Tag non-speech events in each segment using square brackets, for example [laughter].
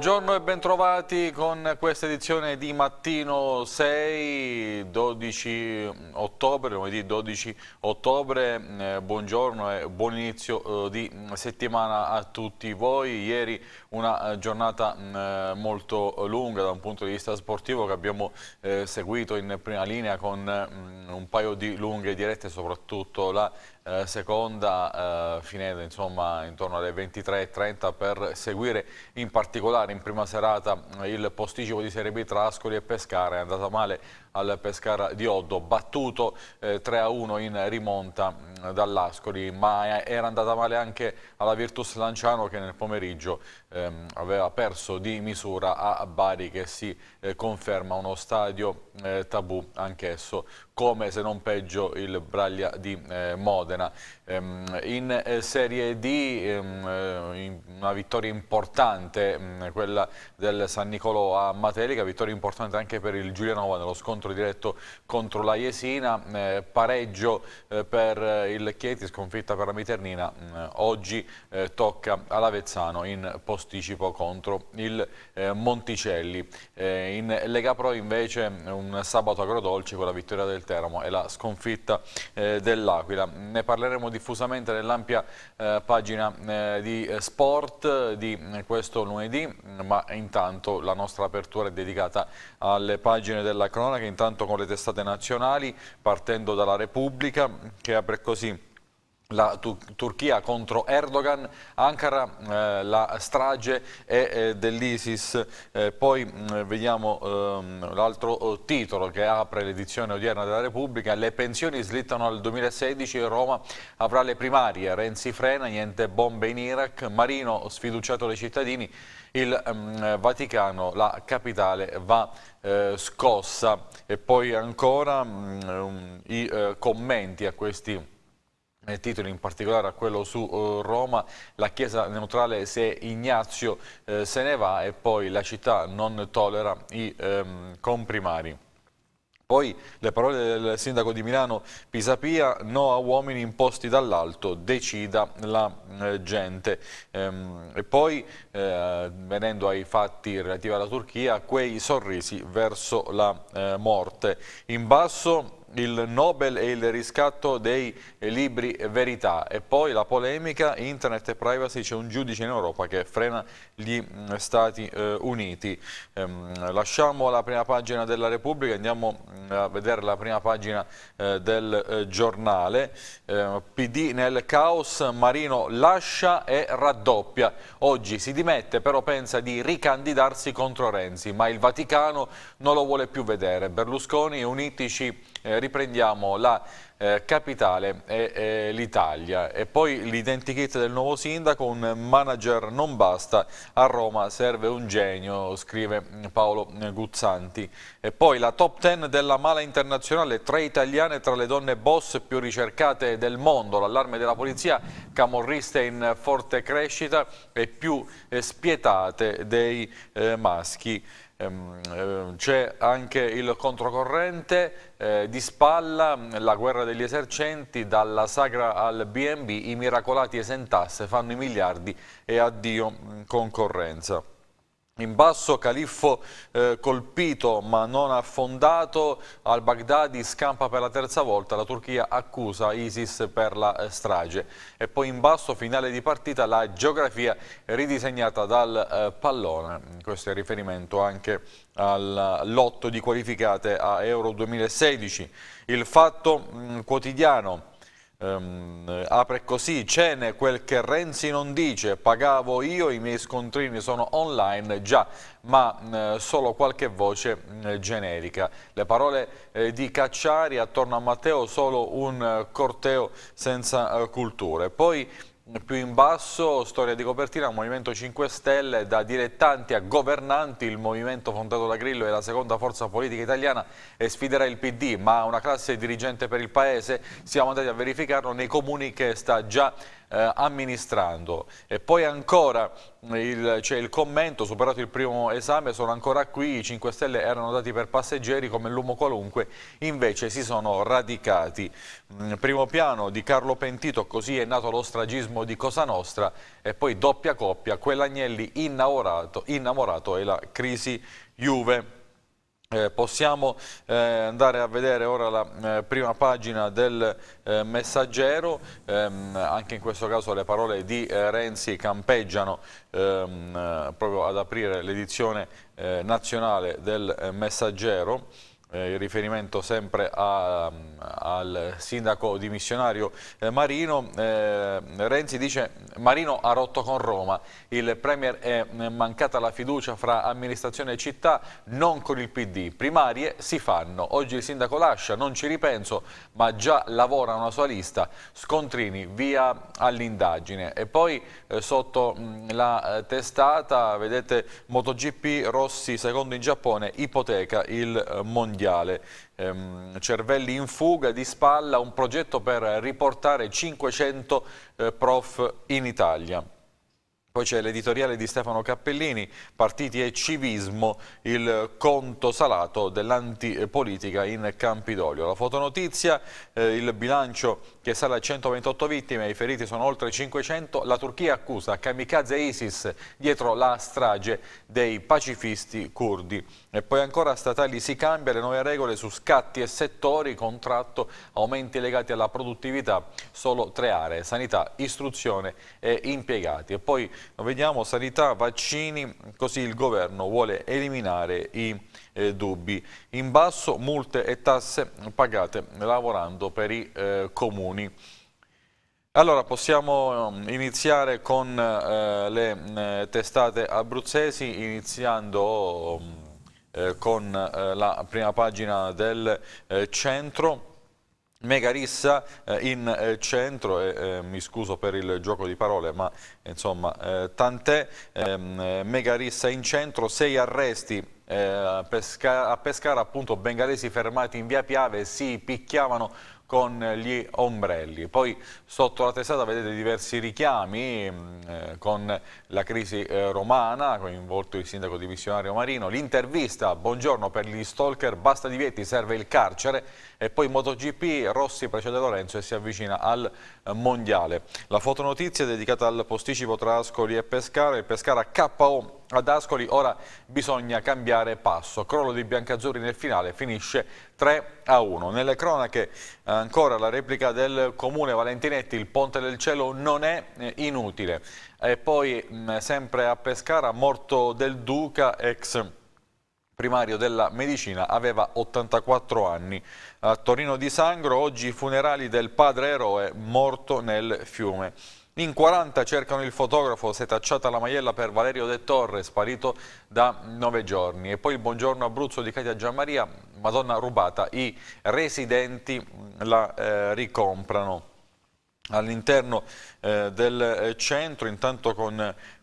Buongiorno e bentrovati con questa edizione di Mattino 6, 12 ottobre, lunedì 12 ottobre. Eh, buongiorno e buon inizio eh, di settimana a tutti voi. Ieri una eh, giornata mm, eh, molto lunga da un punto di vista sportivo che abbiamo eh, seguito in prima linea con mm, un paio di lunghe dirette, soprattutto la seconda finendo insomma intorno alle 23.30 per seguire in particolare in prima serata mm, il posticipo di Serie B tra Ascoli e Pescara è andata male al Pescara di Oddo, battuto eh, 3-1 in rimonta mm, dall'Ascoli, ma eh, era andata male anche alla Virtus Lanciano che nel pomeriggio ehm, aveva perso di misura a Bari che si eh, conferma uno stadio eh, tabù anch'esso, come se non peggio il Braglia di eh, Modena. Ehm, in eh, Serie D ehm, eh, in, una vittoria importante, mh, mm, quella del San Nicolò a Matelica, vittoria importante anche per il Giulianova nello scontro diretto contro la Jesina, eh, pareggio per il Chieti, sconfitta per la Miternina, mh, mm, oggi tocca all'Avezzano in posticipo contro il Monticelli. Eh, in Lega Pro invece un sabato agrodolce con la vittoria del Teramo e la sconfitta eh, dell'Aquila. Ne parleremo diffusamente nell'ampia eh, pagina eh, di sport di questo lunedì, ma intanto la nostra apertura è dedicata alle pagine della cronaca, intanto con le testate nazionali, partendo dalla Repubblica che apre così la tu Turchia contro Erdogan, Ankara, eh, la strage eh, dell'ISIS, eh, poi mm, vediamo ehm, l'altro oh, titolo che apre l'edizione odierna della Repubblica, le pensioni slittano al 2016, Roma avrà le primarie, Renzi frena, niente bombe in Iraq, Marino sfiduciato dai cittadini, il ehm, Vaticano, la capitale, va eh, scossa e poi ancora mh, mm, i eh, commenti a questi titoli, in particolare a quello su eh, Roma, la Chiesa neutrale se Ignazio eh, se ne va e poi la città non tollera i ehm, comprimari. Poi le parole del sindaco di Milano Pisapia, no a uomini imposti dall'alto, decida la eh, gente. Ehm, e poi, eh, venendo ai fatti relativi alla Turchia, quei sorrisi verso la eh, morte. In basso il Nobel e il riscatto dei libri verità e poi la polemica internet e privacy c'è un giudice in Europa che frena gli mm, Stati eh, Uniti ehm, lasciamo la prima pagina della Repubblica andiamo mm, a vedere la prima pagina eh, del eh, giornale ehm, PD nel caos Marino lascia e raddoppia oggi si dimette però pensa di ricandidarsi contro Renzi ma il Vaticano non lo vuole più vedere Berlusconi unitici eh, riprendiamo la eh, capitale e eh, l'Italia e poi l'identikit del nuovo sindaco, un manager non basta, a Roma serve un genio, scrive Paolo Guzzanti. E poi la top 10 della mala internazionale, tre italiane tra le donne boss più ricercate del mondo, l'allarme della polizia, camorriste in forte crescita e più eh, spietate dei eh, maschi. Ehm, ehm, c'è anche il controcorrente eh, di spalla, la guerra degli esercenti, dalla sagra al B&B i miracolati esentasse fanno i miliardi e addio mm, concorrenza. In basso Califfo eh, colpito ma non affondato, al Baghdadi scampa per la terza volta, la Turchia accusa ISIS per la eh, strage. E poi in basso finale di partita la geografia ridisegnata dal eh, pallone, questo è riferimento anche al lotto di qualificate a Euro 2016. Il fatto mh, mm, quotidiano Um, apre così, cene quel che Renzi non dice, pagavo io, i miei scontrini sono online, già, ma eh, solo qualche voce eh, generica. Le parole eh, di Cacciari attorno a Matteo, solo un eh, corteo senza eh, culture. Poi più in basso, storia di copertina, Movimento 5 Stelle, da direttanti a governanti, il movimento fondato da Grillo è la seconda forza politica italiana e sfiderà il PD, ma una classe dirigente per il Paese, siamo andati a verificarlo nei comuni che sta già eh, amministrando. E poi ancora c'è eh, cioè il commento, superato il primo esame, sono ancora qui, i 5 Stelle erano dati per passeggeri come l'Umo qualunque, invece si sono radicati. Mm, primo piano di Carlo Pentito, così è nato lo stragismo di Cosa Nostra, e poi doppia coppia, quell'Agnelli innamorato, innamorato e la crisi Juve. Eh, possiamo eh, andare a vedere ora la eh, prima pagina del eh, messaggero, ehm, anche in questo caso le parole di eh, Renzi campeggiano ehm, eh, proprio ad aprire l'edizione nazionale del messaggero eh, il riferimento sempre a, mm, al sindaco dimissionario eh, Marino, eh, Renzi dice Marino ha rotto con Roma, il Premier è mm, mancata la fiducia fra amministrazione e città, non con il PD, primarie si fanno, oggi il sindaco lascia, non ci ripenso, ma già lavora una sua lista, scontrini via all'indagine e poi eh, sotto mh, mm, la eh, testata vedete MotoGP Rossi secondo in Giappone, ipoteca il eh, mondiale mondiale. Ehm, cervelli in fuga, di spalla, un progetto per riportare 500 eh, prof in Italia. Poi c'è l'editoriale di Stefano Cappellini, partiti e civismo, il conto salato dell'antipolitica in Campidoglio. La fotonotizia, eh, il bilancio che sale a 128 vittime, i feriti sono oltre 500, la Turchia accusa kamikaze ISIS dietro la strage dei pacifisti curdi. E poi ancora statali si cambia le nuove regole su scatti e settori, contratto, aumenti legati alla produttività, solo tre aree, sanità, istruzione e impiegati. E poi vediamo sanità, vaccini, così il governo vuole eliminare i eh, dubbi. In basso multe e tasse pagate lavorando per i eh, comuni. Allora possiamo mm, iniziare con eh, le mm, testate abruzzesi iniziando... Oh, con eh, la prima pagina del eh, centro Mega rissa eh, in eh, centro, e eh, mi scuso per il gioco di parole ma insomma tant'è, ehm, mega rissa in centro, sei arresti a Pescara, a Pescara appunto bengalesi fermati in via Piave si picchiavano con gli ombrelli. Poi Sotto la testata vedete diversi richiami mm, eh, con la crisi eh, romana, coinvolto il sindaco di Missionario Marino, l'intervista, buongiorno per gli stalker, basta divieti, serve il carcere e poi MotoGP, Rossi precede Lorenzo e si avvicina al eh, Mondiale. La fotonotizia è dedicata al posticipo tra Ascoli e Pescara, il Pescara KO ad Ascoli ora bisogna cambiare passo, crollo di Biancazzurri nel finale finisce 3 a 1. Nelle cronache ancora la replica del comune Valentinese Minetti, il ponte del cielo non è eh, inutile. E poi mm, sempre a Pescara, morto del Duca, ex primario della medicina, aveva 84 anni. A Torino di Sangro oggi i funerali del padre eroe morto nel fiume. In 40 cercano il fotografo setacciata la maiella per Valerio De Torre, sparito da nove giorni. E poi il buongiorno Abruzzo di Katia Gianmaria, Madonna rubata. I residenti mm, la eh, ricomprano all'interno eh, del eh, centro, intanto con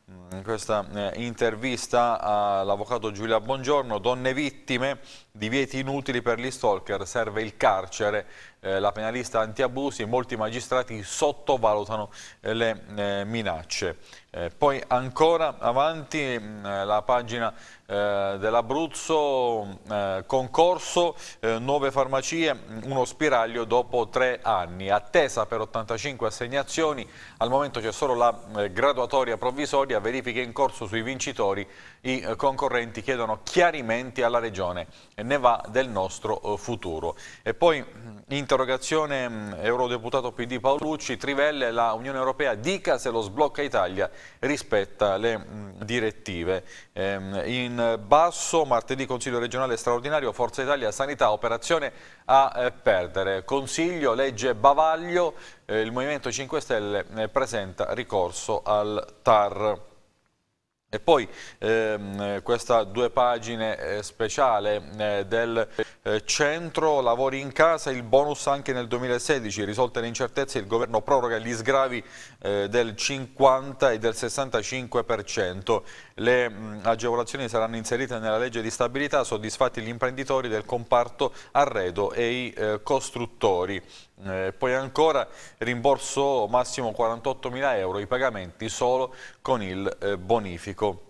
in mm, questa eh, intervista all'avvocato Giulia Buongiorno, donne vittime di vieti inutili per gli stalker, serve il carcere eh, la penalista antiabusi, molti magistrati sottovalutano eh, le eh, minacce. Eh, poi ancora avanti mm, la pagina dell'Abruzzo, mm, concorso, nuove farmacie, mm, uno spiraglio dopo tre anni, attesa per 85 assegnazioni, al momento c'è solo la graduatoria provvisoria, verifiche in corso sui vincitori, i concorrenti chiedono chiarimenti alla Regione, ne va del nostro futuro. E poi Interrogazione mm, eurodeputato PD Paolucci, Trivelle, la Unione Europea dica se lo sblocca Italia rispetta le mm, direttive. Ehm, in basso, martedì Consiglio regionale straordinario, Forza Italia, Sanità, operazione a eh, perdere. Consiglio, legge Bavaglio, eh, il Movimento 5 Stelle eh, presenta ricorso al TAR. E poi ehm, questa due pagine eh, speciale eh, del eh, centro lavori in casa, il bonus anche nel 2016, risolte le incertezze, il governo proroga gli sgravi eh, del 50 e del 65%. Le mh, agevolazioni saranno inserite nella legge di stabilità, soddisfatti gli imprenditori del comparto arredo e i eh, costruttori. Eh, poi ancora rimborso massimo 48 mila euro, i pagamenti solo con il eh, bonifico.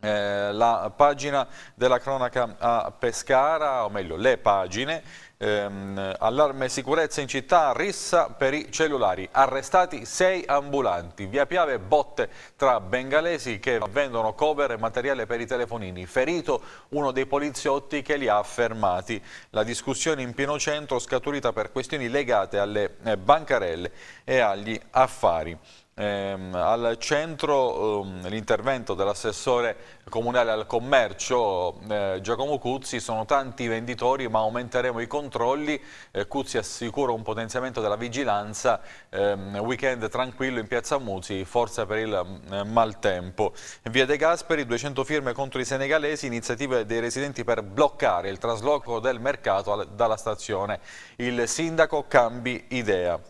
Eh, la pagina della cronaca a Pescara, o meglio le pagine, Ehm, allarme sicurezza in città, rissa per i cellulari, arrestati sei ambulanti, via Piave botte tra bengalesi che vendono cover e materiale per i telefonini, ferito uno dei poliziotti che li ha fermati. La discussione in pieno centro scaturita per questioni legate alle eh, bancarelle e agli affari ehm, al centro ehm, l'intervento dell'assessore comunale al commercio eh, Giacomo Cuzzi, sono tanti i venditori ma aumenteremo i controlli, eh, Cuzzi assicura un potenziamento della vigilanza, ehm, weekend tranquillo in piazza Muzzi, forza per il eh, maltempo. Via De Gasperi, 200 firme contro i senegalesi, iniziative dei residenti per bloccare il trasloco del mercato dalla stazione. Il sindaco cambi idea.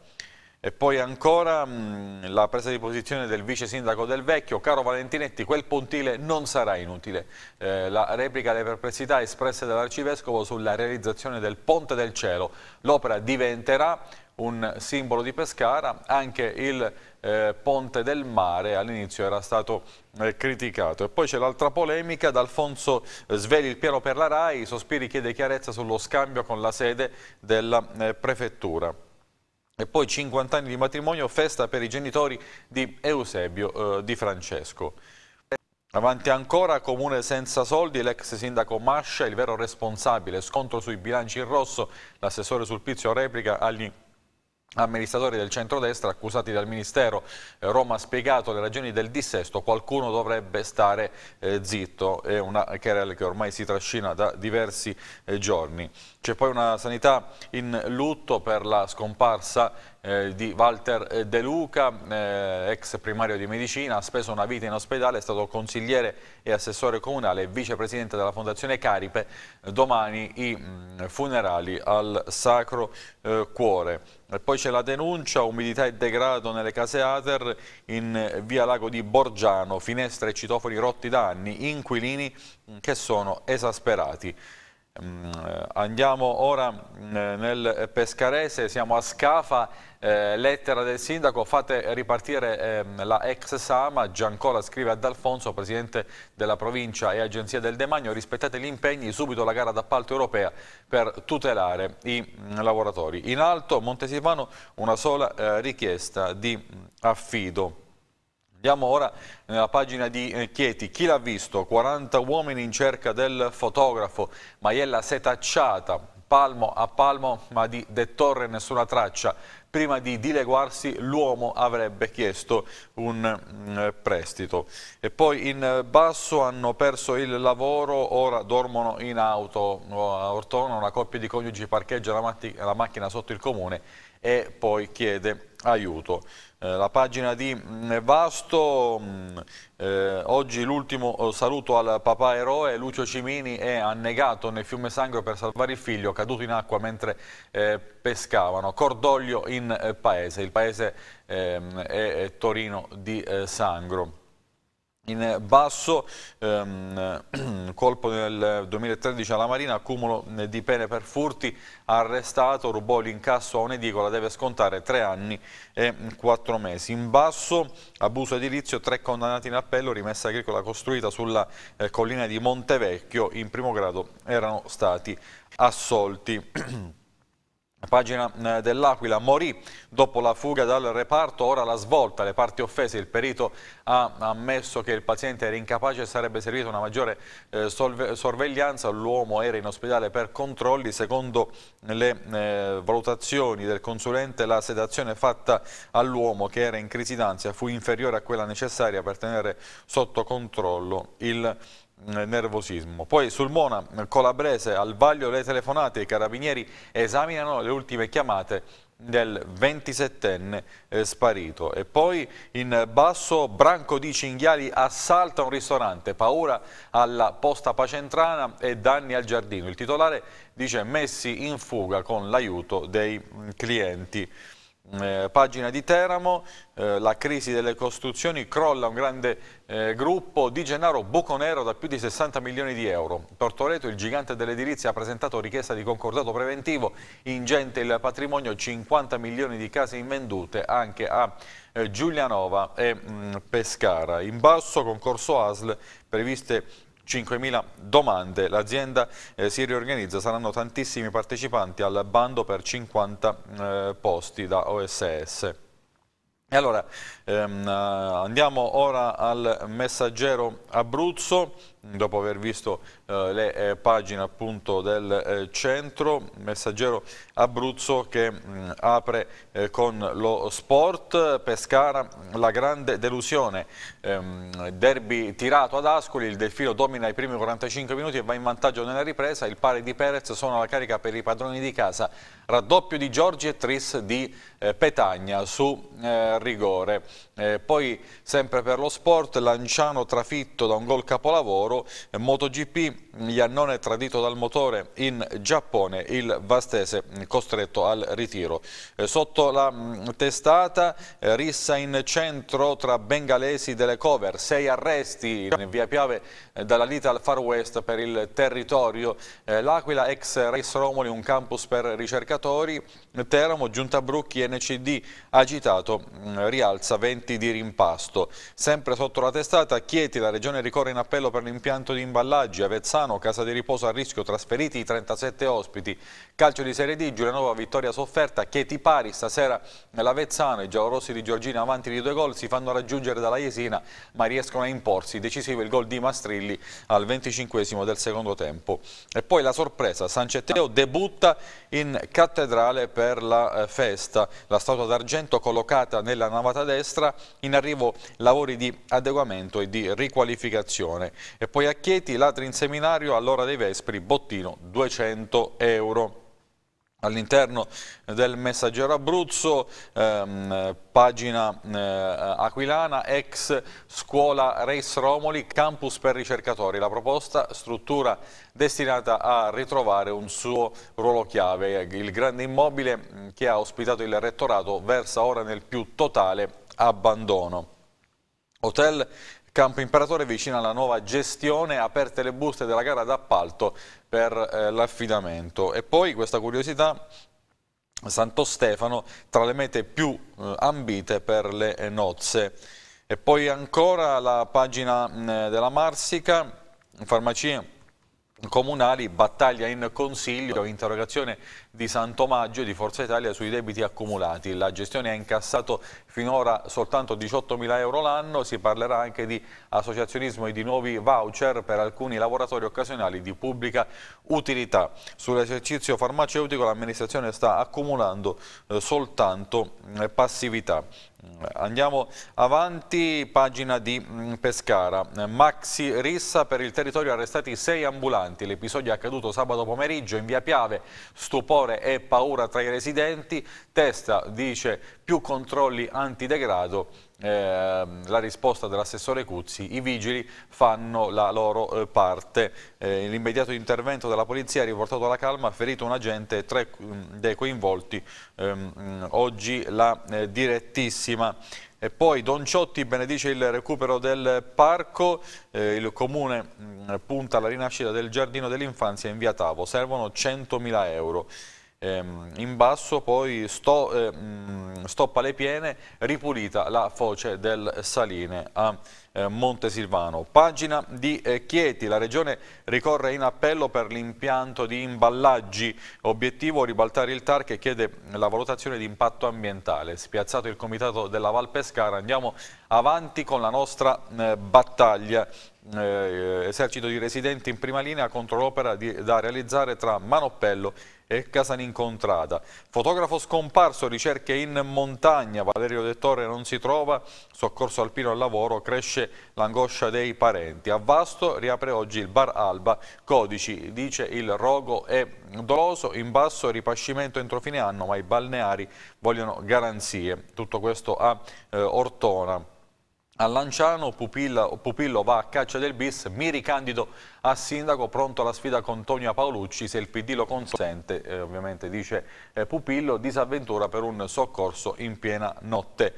E poi ancora mh, mm, la presa di posizione del vice sindaco del Vecchio, caro Valentinetti, quel pontile non sarà inutile. Eh, la replica alle perplessità espresse dall'arcivescovo sulla realizzazione del Ponte del Cielo. L'opera diventerà un simbolo di Pescara, anche il eh, Ponte del Mare all'inizio era stato eh, criticato. E poi c'è l'altra polemica, D'Alfonso eh, sveli il piano per la RAI, Sospiri chiede chiarezza sullo scambio con la sede della eh, prefettura. E poi 50 anni di matrimonio, festa per i genitori di Eusebio eh, Di Francesco. Avanti ancora, comune senza soldi, l'ex sindaco Mascia, il vero responsabile, scontro sui bilanci in rosso, l'assessore Sulpizio replica agli amministratori del centrodestra accusati dal Ministero. Eh, Roma ha spiegato le ragioni del dissesto, qualcuno dovrebbe stare eh, zitto, è una querela che ormai si trascina da diversi eh, giorni. C'è poi una sanità in lutto per la scomparsa eh, di Walter eh, De Luca, eh, ex primario di medicina, ha speso una vita in ospedale, è stato consigliere e assessore comunale e vicepresidente della Fondazione Caripe. Domani i mh, mm, funerali al Sacro eh, Cuore. E poi c'è la denuncia, umidità e degrado nelle case Ater in eh, via Lago di Borgiano, finestre e citofoni rotti da anni, inquilini mm, che sono esasperati. Mm, eh, andiamo ora mm, nel Pescarese, siamo a Scafa, eh, lettera del sindaco, fate ripartire ehm, la ex Sama, Giancola scrive ad Alfonso, presidente della provincia e agenzia del Demagno, rispettate gli impegni, subito la gara d'appalto europea per tutelare i mm, lavoratori. In alto Montesivano una sola eh, richiesta di affido. Andiamo ora nella pagina di eh, Chieti. Chi l'ha visto? 40 uomini in cerca del fotografo. Maiella setacciata, palmo a palmo, ma di De Torre nessuna traccia. Prima di dileguarsi l'uomo avrebbe chiesto un mm, prestito. E poi in basso hanno perso il lavoro, ora dormono in auto. A Ortona una coppia di coniugi parcheggia la, la macchina sotto il comune e poi chiede aiuto. Eh, la pagina di mm, Vasto, mm, eh, oggi l'ultimo eh, saluto al papà eroe, Lucio Cimini è annegato nel fiume sangue per salvare il figlio, caduto in acqua mentre eh, pescavano, cordoglio in eh, paese, il paese eh, è Torino di Sangro. In basso, ehm, [clears throat] colpo nel 2013 alla Marina, accumulo eh, di pene per furti, arrestato, rubò l'incasso a un'edicola, deve scontare tre anni e quattro mesi. In basso, abuso edilizio, tre condannati in appello, rimessa agricola costruita sulla eh, collina di Montevecchio, in primo grado erano stati assolti. [clears throat] Pagina eh, dell'Aquila, morì dopo la fuga dal reparto, ora la svolta, le parti offese, il perito ha ammesso che il paziente era incapace e sarebbe servita una maggiore eh, sorveglianza, l'uomo era in ospedale per controlli, secondo le eh, valutazioni del consulente la sedazione fatta all'uomo che era in crisi d'ansia fu inferiore a quella necessaria per tenere sotto controllo il paziente nervosismo. Poi sul Mona, Colabrese, al vaglio le telefonate, i carabinieri esaminano le ultime chiamate del 27enne eh, sparito e poi in basso branco di cinghiali assalta un ristorante paura alla posta pacentrana e danni al giardino il titolare dice messi in fuga con l'aiuto dei clienti Mm, eh, pagina di Teramo, eh, la crisi delle costruzioni, crolla un grande eh, gruppo di Gennaro nero da più di 60 milioni di euro. Tortoreto, il gigante dell'edilizia, ha presentato richiesta di concordato preventivo, ingente il patrimonio, 50 milioni di case invendute anche a eh, Giulianova e mh, mm, Pescara. In basso concorso ASL previste 5.000 domande. L'azienda eh, si riorganizza, saranno tantissimi partecipanti al bando per 50 eh, posti da OSS. E allora Ehm, eh, andiamo ora al messaggero Abruzzo, dopo aver visto eh, le eh, pagine appunto del centro, messaggero Abruzzo che mm, apre con lo sport, Pescara la grande delusione, ehm, derby tirato ad Ascoli, il Delfino domina i primi 45 minuti e va in vantaggio nella ripresa, il pari di Perez sono alla carica per i padroni di casa, raddoppio di Giorgi e Tris di Petagna su rigore. Eh, poi sempre per lo sport, Lanciano trafitto da un gol capolavoro, eh, MotoGP, mm, Iannone tradito dal motore in Giappone, il Vastese mm, costretto al ritiro. Eh, sotto la mh, mm, testata, eh, rissa in centro tra bengalesi delle cover, sei arresti in via Piave eh, dalla Lita al Far West per il territorio. Eh, L'Aquila, ex Race Romoli, un campus per ricercatori, Teramo, Giunta Brucchi, NCD agitato, mm, rialza 20 di rimpasto. Sempre sotto la testata, Chieti, la regione ricorre in appello per l'impianto di imballaggi, Avezzano, casa di riposo a rischio, trasferiti i 37 ospiti. Calcio di Serie D, Giulianova, vittoria sofferta, Chieti pari, stasera l'Avezzano, i giallorossi di Giorgina avanti di due gol, si fanno raggiungere dalla Jesina ma riescono a imporsi. Decisivo il gol di Mastrilli al 25 del secondo tempo. E poi la sorpresa, Sancetteo debutta in cattedrale per per la eh, festa. La statua d'argento collocata nella navata destra, in arrivo lavori di adeguamento e di riqualificazione. E poi a Chieti, latri in seminario all'ora dei Vespri, bottino 200 euro. All'interno del Messaggero Abruzzo, ehm, pagina eh, aquilana, ex scuola Reis Romoli, campus per ricercatori. La proposta, struttura destinata a ritrovare un suo ruolo chiave. Il grande immobile mm, che ha ospitato il rettorato versa ora nel più totale abbandono. Hotel Campo Imperatore vicino alla nuova gestione, aperte le buste della gara d'appalto per eh, l'affidamento. E poi questa curiosità Santo Stefano tra le mete più eh, ambite per le eh, nozze. E poi ancora la pagina mh, mm, della Marsica, farmacia comunali, battaglia in consiglio, interrogazione di Santomaggio e di Forza Italia sui debiti accumulati. La gestione ha incassato finora soltanto 18 mila euro l'anno, si parlerà anche di associazionismo e di nuovi voucher per alcuni lavoratori occasionali di pubblica utilità. Sull'esercizio farmaceutico l'amministrazione sta accumulando eh, soltanto eh, passività. Andiamo avanti, pagina di mm, Pescara. Maxi rissa per il territorio arrestati sei ambulanti. L'episodio è accaduto sabato pomeriggio in via Piave. Stupore e paura tra i residenti testa dice più controlli antidegrado, eh, la risposta dell'assessore Cuzzi, i vigili fanno la loro eh, parte. Eh, L'immediato intervento della polizia ha riportato alla calma, ha ferito un agente, e tre mm, dei coinvolti, ehm, mm, oggi la eh, direttissima. E poi Don Ciotti benedice il recupero del parco, eh, il comune mh, mm, punta alla rinascita del giardino dell'infanzia in via Tavo, servono 100.000 euro. Ehm, in basso poi sto, eh, stoppa le piene, ripulita la foce del Saline a eh, Montesilvano. Pagina di eh, Chieti, la regione ricorre in appello per l'impianto di imballaggi, obiettivo ribaltare il TAR che chiede la valutazione di impatto ambientale. Spiazzato il comitato della Val Pescara, andiamo avanti con la nostra eh, battaglia eh, eh, esercito di residenti in prima linea contro l'opera da realizzare tra Manoppello e Casanincontrada. Fotografo scomparso, ricerche in montagna, Valerio De Torre non si trova, soccorso alpino al lavoro, cresce l'angoscia dei parenti. A Vasto riapre oggi il Bar Alba, codici, dice il rogo è doloso, in basso ripascimento entro fine anno, ma i balneari vogliono garanzie. Tutto questo a eh, Ortona. A Lanciano Pupillo, Pupillo, va a caccia del bis, mi ricandido a sindaco, pronto alla sfida con Antonio Paolucci, se il PD lo consente, eh, ovviamente dice eh, Pupillo, disavventura per un soccorso in piena notte.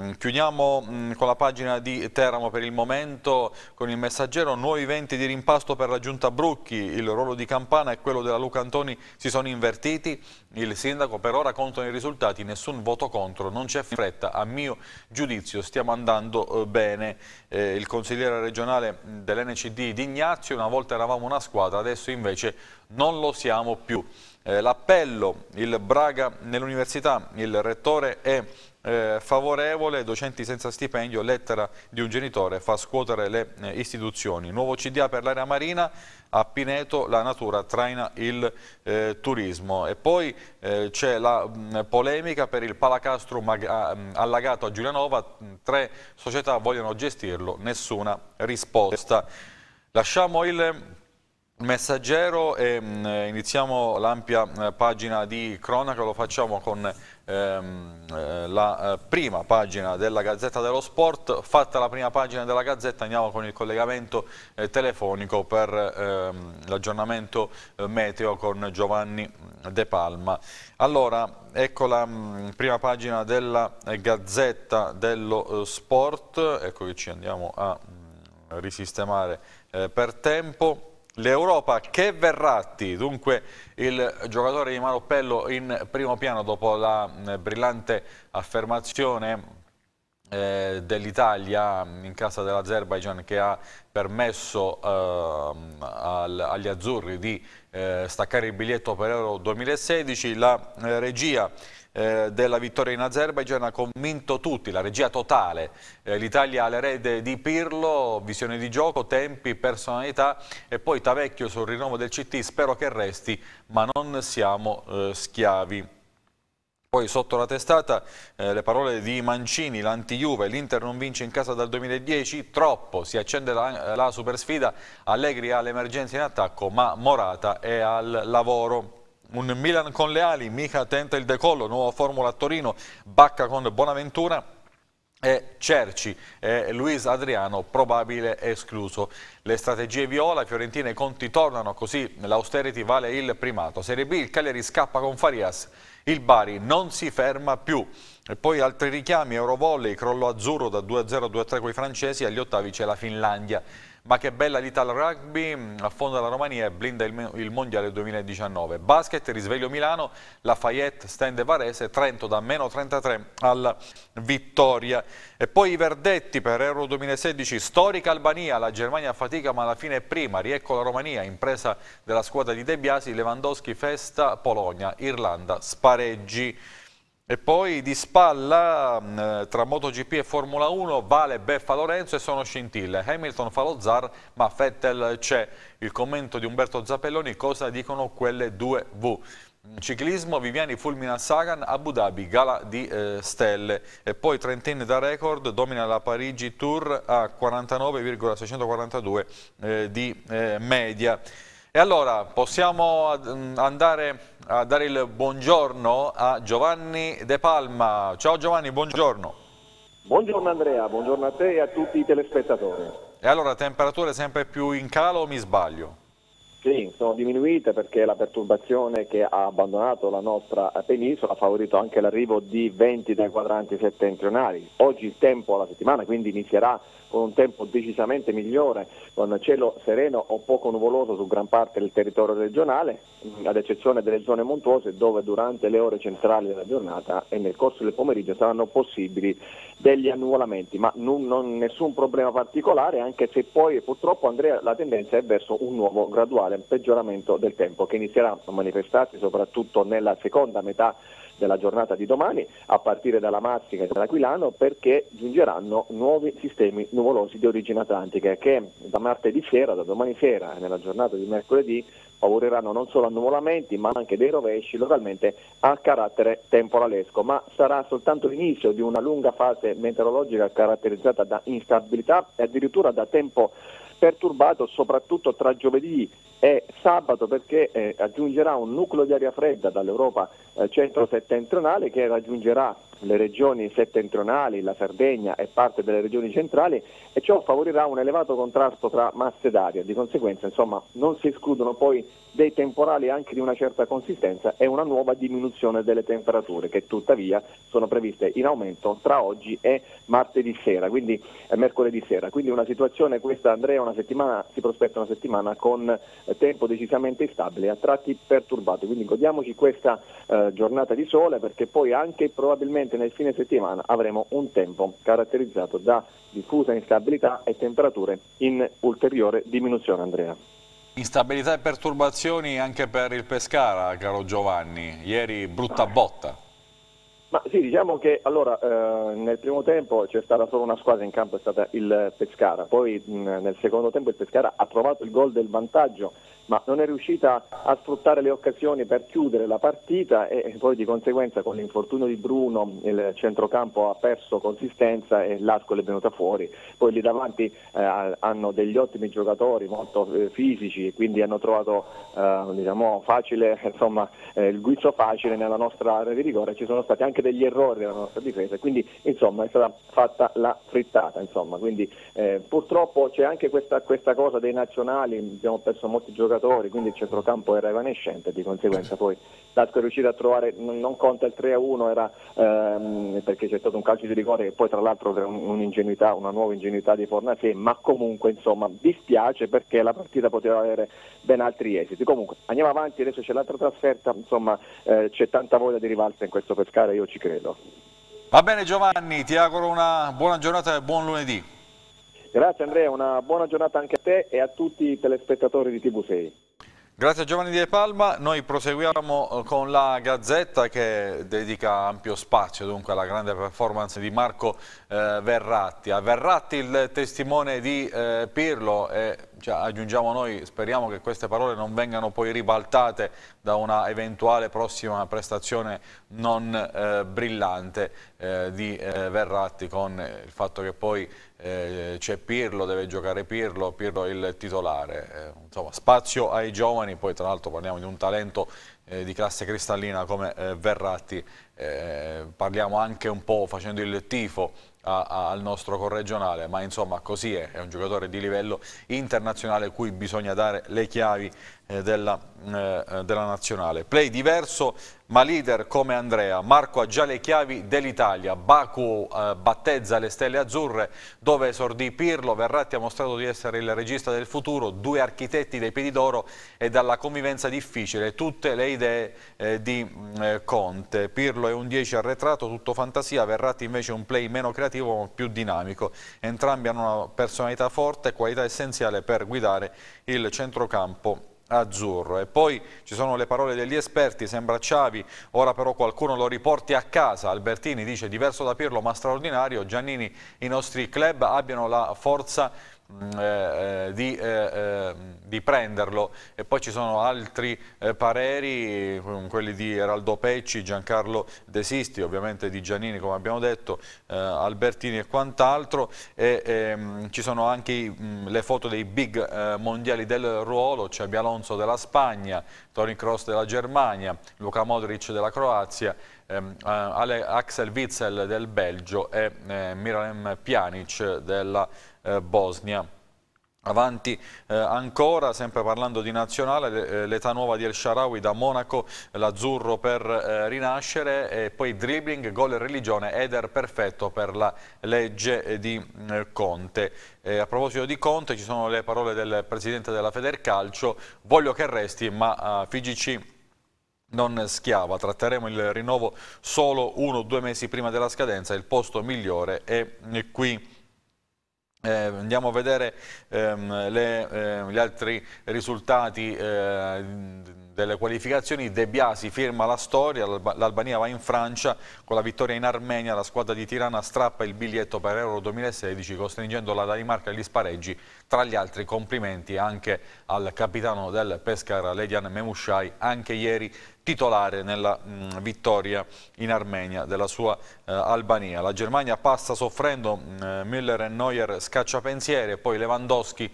Mm, chiudiamo mm, con la pagina di Teramo per il momento con il messaggero nuovi venti di rimpasto per la giunta Brucchi, il ruolo di Campana e quello della Luca Antoni si sono invertiti, il sindaco per ora contano i risultati, nessun voto contro, non c'è fretta, a mio giudizio stiamo andando eh, bene, eh, il consigliere regionale mm, dell'NCD di Ignazio, una volta eravamo una squadra, adesso invece non lo siamo più. Eh, l'appello, il Braga nell'università, il rettore è eh, favorevole, docenti senza stipendio, lettera di un genitore, fa scuotere le eh, istituzioni. Nuovo CDA per l'area marina, a Pineto la natura traina il eh, turismo. E poi eh, c'è la mh, polemica per il Palacastrum ah, allagato a Giulianova, tre società vogliono gestirlo, nessuna risposta. Lasciamo il messaggero e mh, iniziamo l'ampia eh, pagina di cronaca, lo facciamo con ehm, eh, la eh, prima pagina della Gazzetta dello Sport. Fatta la prima pagina della Gazzetta andiamo con il collegamento eh, telefonico per ehm, l'aggiornamento eh, meteo con Giovanni mm, De Palma. Allora, ecco la mh, mm, prima pagina della eh, Gazzetta dello eh, Sport, ecco che ci andiamo a mh, mm, risistemare per tempo. L'Europa che Verratti, dunque il giocatore di Maroppello in primo piano dopo la eh, brillante affermazione eh, dell'Italia in casa dell'Azerbaijan che ha permesso eh, al, agli azzurri di eh, staccare il biglietto per Euro 2016, la eh, regia eh, della vittoria in Azerbaijan ha convinto tutti, la regia totale, eh, l'Italia all'erede di Pirlo, visione di gioco, tempi, personalità e poi Tavecchio sul rinnovo del CT, spero che resti ma non siamo eh, schiavi. Poi sotto la testata eh, le parole di Mancini, l'anti-Juve, l'Inter non vince in casa dal 2010, troppo, si accende la, la supersfida, Allegri ha l'emergenza in attacco ma Morata è al lavoro. Un Milan con le ali, mica tenta il decollo, nuova Formula a Torino, Bacca con Bonaventura e Cerci, e Luis Adriano probabile escluso. Le strategie viola, Fiorentina e Conti tornano, così l'austerity vale il primato. Serie B, il Cagliari scappa con Farias, il Bari non si ferma più. E poi altri richiami, Eurovolley, crollo azzurro da 2-0 2-3 con i francesi, agli ottavi c'è la Finlandia. Ma che bella l'Ital Rugby, mm, affonda la Romania e blinda il, il Mondiale 2019. Basket, risveglio Milano, Lafayette, Stende Varese, Trento da meno 33 alla vittoria. E poi i verdetti per Euro 2016, storica Albania, la Germania fatica ma alla fine è prima, riecco la Romania, impresa della squadra di De Biasi, Lewandowski festa, Polonia, Irlanda spareggi. E poi di spalla mm, eh, tra MotoGP e Formula 1 vale Beffa Lorenzo e sono scintille. Hamilton fa lo zar ma Fettel c'è. Il commento di Umberto Zappelloni cosa dicono quelle due V. Mm, ciclismo, Viviani fulmina Sagan, Abu Dhabi, gala di eh, stelle. E poi trentenne da record, domina la Parigi Tour a 49,642 eh, di eh, media. E allora possiamo mm, andare a dare il buongiorno a Giovanni De Palma. Ciao Giovanni, buongiorno. Buongiorno Andrea, buongiorno a te e a tutti i telespettatori. E allora temperature sempre più in calo o mi sbaglio? Sì, sono diminuite perché la perturbazione che ha abbandonato la nostra eh, penisola ha favorito anche l'arrivo di venti dai quadranti settentrionali. Oggi il tempo alla settimana quindi inizierà con un tempo decisamente migliore, con cielo sereno o poco nuvoloso su gran parte del territorio regionale, ad eccezione delle zone montuose dove durante le ore centrali della giornata e nel corso del pomeriggio saranno possibili degli annuolamenti, ma non, non, nessun problema particolare, anche se poi purtroppo Andrea la tendenza è verso un nuovo graduale peggioramento del tempo che inizierà a manifestarsi soprattutto nella seconda metà della giornata di domani, a partire dalla Mazzica e dall'Aquilano, perché giungeranno nuovi sistemi nuvolosi di origine atlantica che da martedì sera, da domani sera e nella giornata di mercoledì favoriranno non solo annuvolamenti ma anche dei rovesci localmente a carattere temporalesco, ma sarà soltanto l'inizio di una lunga fase meteorologica caratterizzata da instabilità e addirittura da tempo perturbato soprattutto tra giovedì e sabato perché eh, aggiungerà un nucleo di aria fredda dall'Europa eh, centro-settentrionale che raggiungerà le regioni settentrionali, la Sardegna e parte delle regioni centrali e ciò favorirà un elevato contrasto tra masse d'aria, di conseguenza insomma, non si escludono poi dei temporali anche di una certa consistenza e una nuova diminuzione delle temperature che tuttavia sono previste in aumento tra oggi e martedì sera, quindi eh, mercoledì sera. Quindi una situazione questa Andrea una settimana, si prospetta una settimana con eh, tempo decisamente instabile, a tratti perturbato, quindi godiamoci questa eh, giornata di sole perché poi anche probabilmente Mentre nel fine settimana avremo un tempo caratterizzato da diffusa instabilità e temperature in ulteriore diminuzione, Andrea. Instabilità e perturbazioni anche per il Pescara, caro Giovanni. Ieri brutta botta. Ma sì, diciamo che allora, eh, nel primo tempo c'è stata solo una squadra in campo, è stata il Pescara, poi mh, nel secondo tempo il Pescara ha trovato il gol del vantaggio ma non è riuscita a sfruttare le occasioni per chiudere la partita e poi di conseguenza con l'infortunio di Bruno il centrocampo ha perso consistenza e l'Ascoli è venuta fuori. Poi lì davanti eh, hanno degli ottimi giocatori molto eh, fisici quindi hanno trovato eh, diciamo, facile, [laughs] insomma, eh, il guizzo facile nella nostra area di rigore, ci sono stati anche degli errori nella nostra difesa, e quindi insomma è stata fatta la frittata. Insomma. Quindi, eh, purtroppo c'è anche questa, questa cosa dei nazionali, abbiamo perso molti giocatori giocatori, quindi il centrocampo era evanescente, di conseguenza poi l'Asco è riuscito a trovare, non conta il 3-1, era, ehm, perché c'è stato un calcio di rigore che poi tra l'altro era un'ingenuità, una nuova ingenuità di Fornasè, ma comunque insomma dispiace perché la partita poteva avere ben altri esiti. Comunque andiamo avanti, adesso c'è l'altra trasferta, insomma eh, c'è tanta voglia di rivalsa in questo Pescara, io ci credo. Va bene Giovanni, ti auguro una buona giornata e buon lunedì. Grazie Andrea, una buona giornata anche a te e a tutti i telespettatori di TV6. Grazie Giovanni De Palma, noi proseguiamo eh, con la Gazzetta che dedica ampio spazio dunque alla grande performance di Marco eh, Verratti. A Verratti il testimone di eh, Pirlo e cioè, aggiungiamo noi, speriamo che queste parole non vengano poi ribaltate da una eventuale prossima prestazione non eh, brillante eh, di eh, Verratti con eh, il fatto che poi eh, c'è Pirlo, deve giocare Pirlo, Pirlo è il titolare. Eh, insomma, spazio ai giovani, poi tra l'altro parliamo di un talento eh, di classe cristallina come Verratti eh, parliamo anche un po' facendo il tifo a, a, al nostro corregionale, ma insomma così è, è un giocatore di livello internazionale cui bisogna dare le chiavi eh, della, eh, eh, della, nazionale. Play diverso ma leader come Andrea, Marco ha già le chiavi dell'Italia, Baku eh, battezza le stelle azzurre dove esordì Pirlo, Verratti ha mostrato di essere il regista del futuro, due architetti dei piedi d'oro e dalla convivenza difficile, tutte le idee eh, di mm, Conte. Pirlo e un 10 arretrato, tutto fantasia, Verratti invece un play meno creativo ma più dinamico. Entrambi hanno una personalità forte e qualità essenziale per guidare il centrocampo azzurro. E poi ci sono le parole degli esperti, sembra Ciavi, ora però qualcuno lo riporti a casa. Albertini dice diverso da Pirlo ma straordinario, Giannini i nostri club abbiano la forza Mm, eh, eh, di, eh, eh, di, prenderlo e poi ci sono altri eh, pareri mm, quelli di Eraldo Pecci, Giancarlo De Sisti ovviamente di Giannini come abbiamo detto eh, Albertini e quant'altro e ehm, ci sono anche mh, mm, le foto dei big mondiali del ruolo c'è cioè Bialonso della Spagna Tony Cross della Germania Luca Modric della Croazia ehm, Axel Witzel del Belgio e Miralem Pjanic della Spagna eh, Bosnia. Avanti eh, ancora, sempre parlando di nazionale, eh, l'età nuova di El Sharawi da Monaco, l'azzurro per eh, rinascere, e poi dribbling, gol e religione, Eder perfetto per la legge eh, di eh, Conte. a proposito di Conte ci sono le parole del presidente della Federcalcio, voglio che resti ma eh, FIGC non schiava. Tratteremo il rinnovo solo uno o due mesi prima della scadenza, il posto migliore è qui eh, andiamo a vedere ehm, le, eh, gli altri risultati eh, delle qualificazioni De Biasi firma la storia, l'Albania va in Francia, con la vittoria in Armenia la squadra di Tirana strappa il biglietto per Euro 2016 costringendo la Danimarca agli spareggi, tra gli altri complimenti anche al capitano del Pescara Ledian Memushai, anche ieri titolare nella mh, vittoria in Armenia della sua eh, Albania. La Germania passa soffrendo, mh, Müller e Neuer scacciapensiere, poi Lewandowski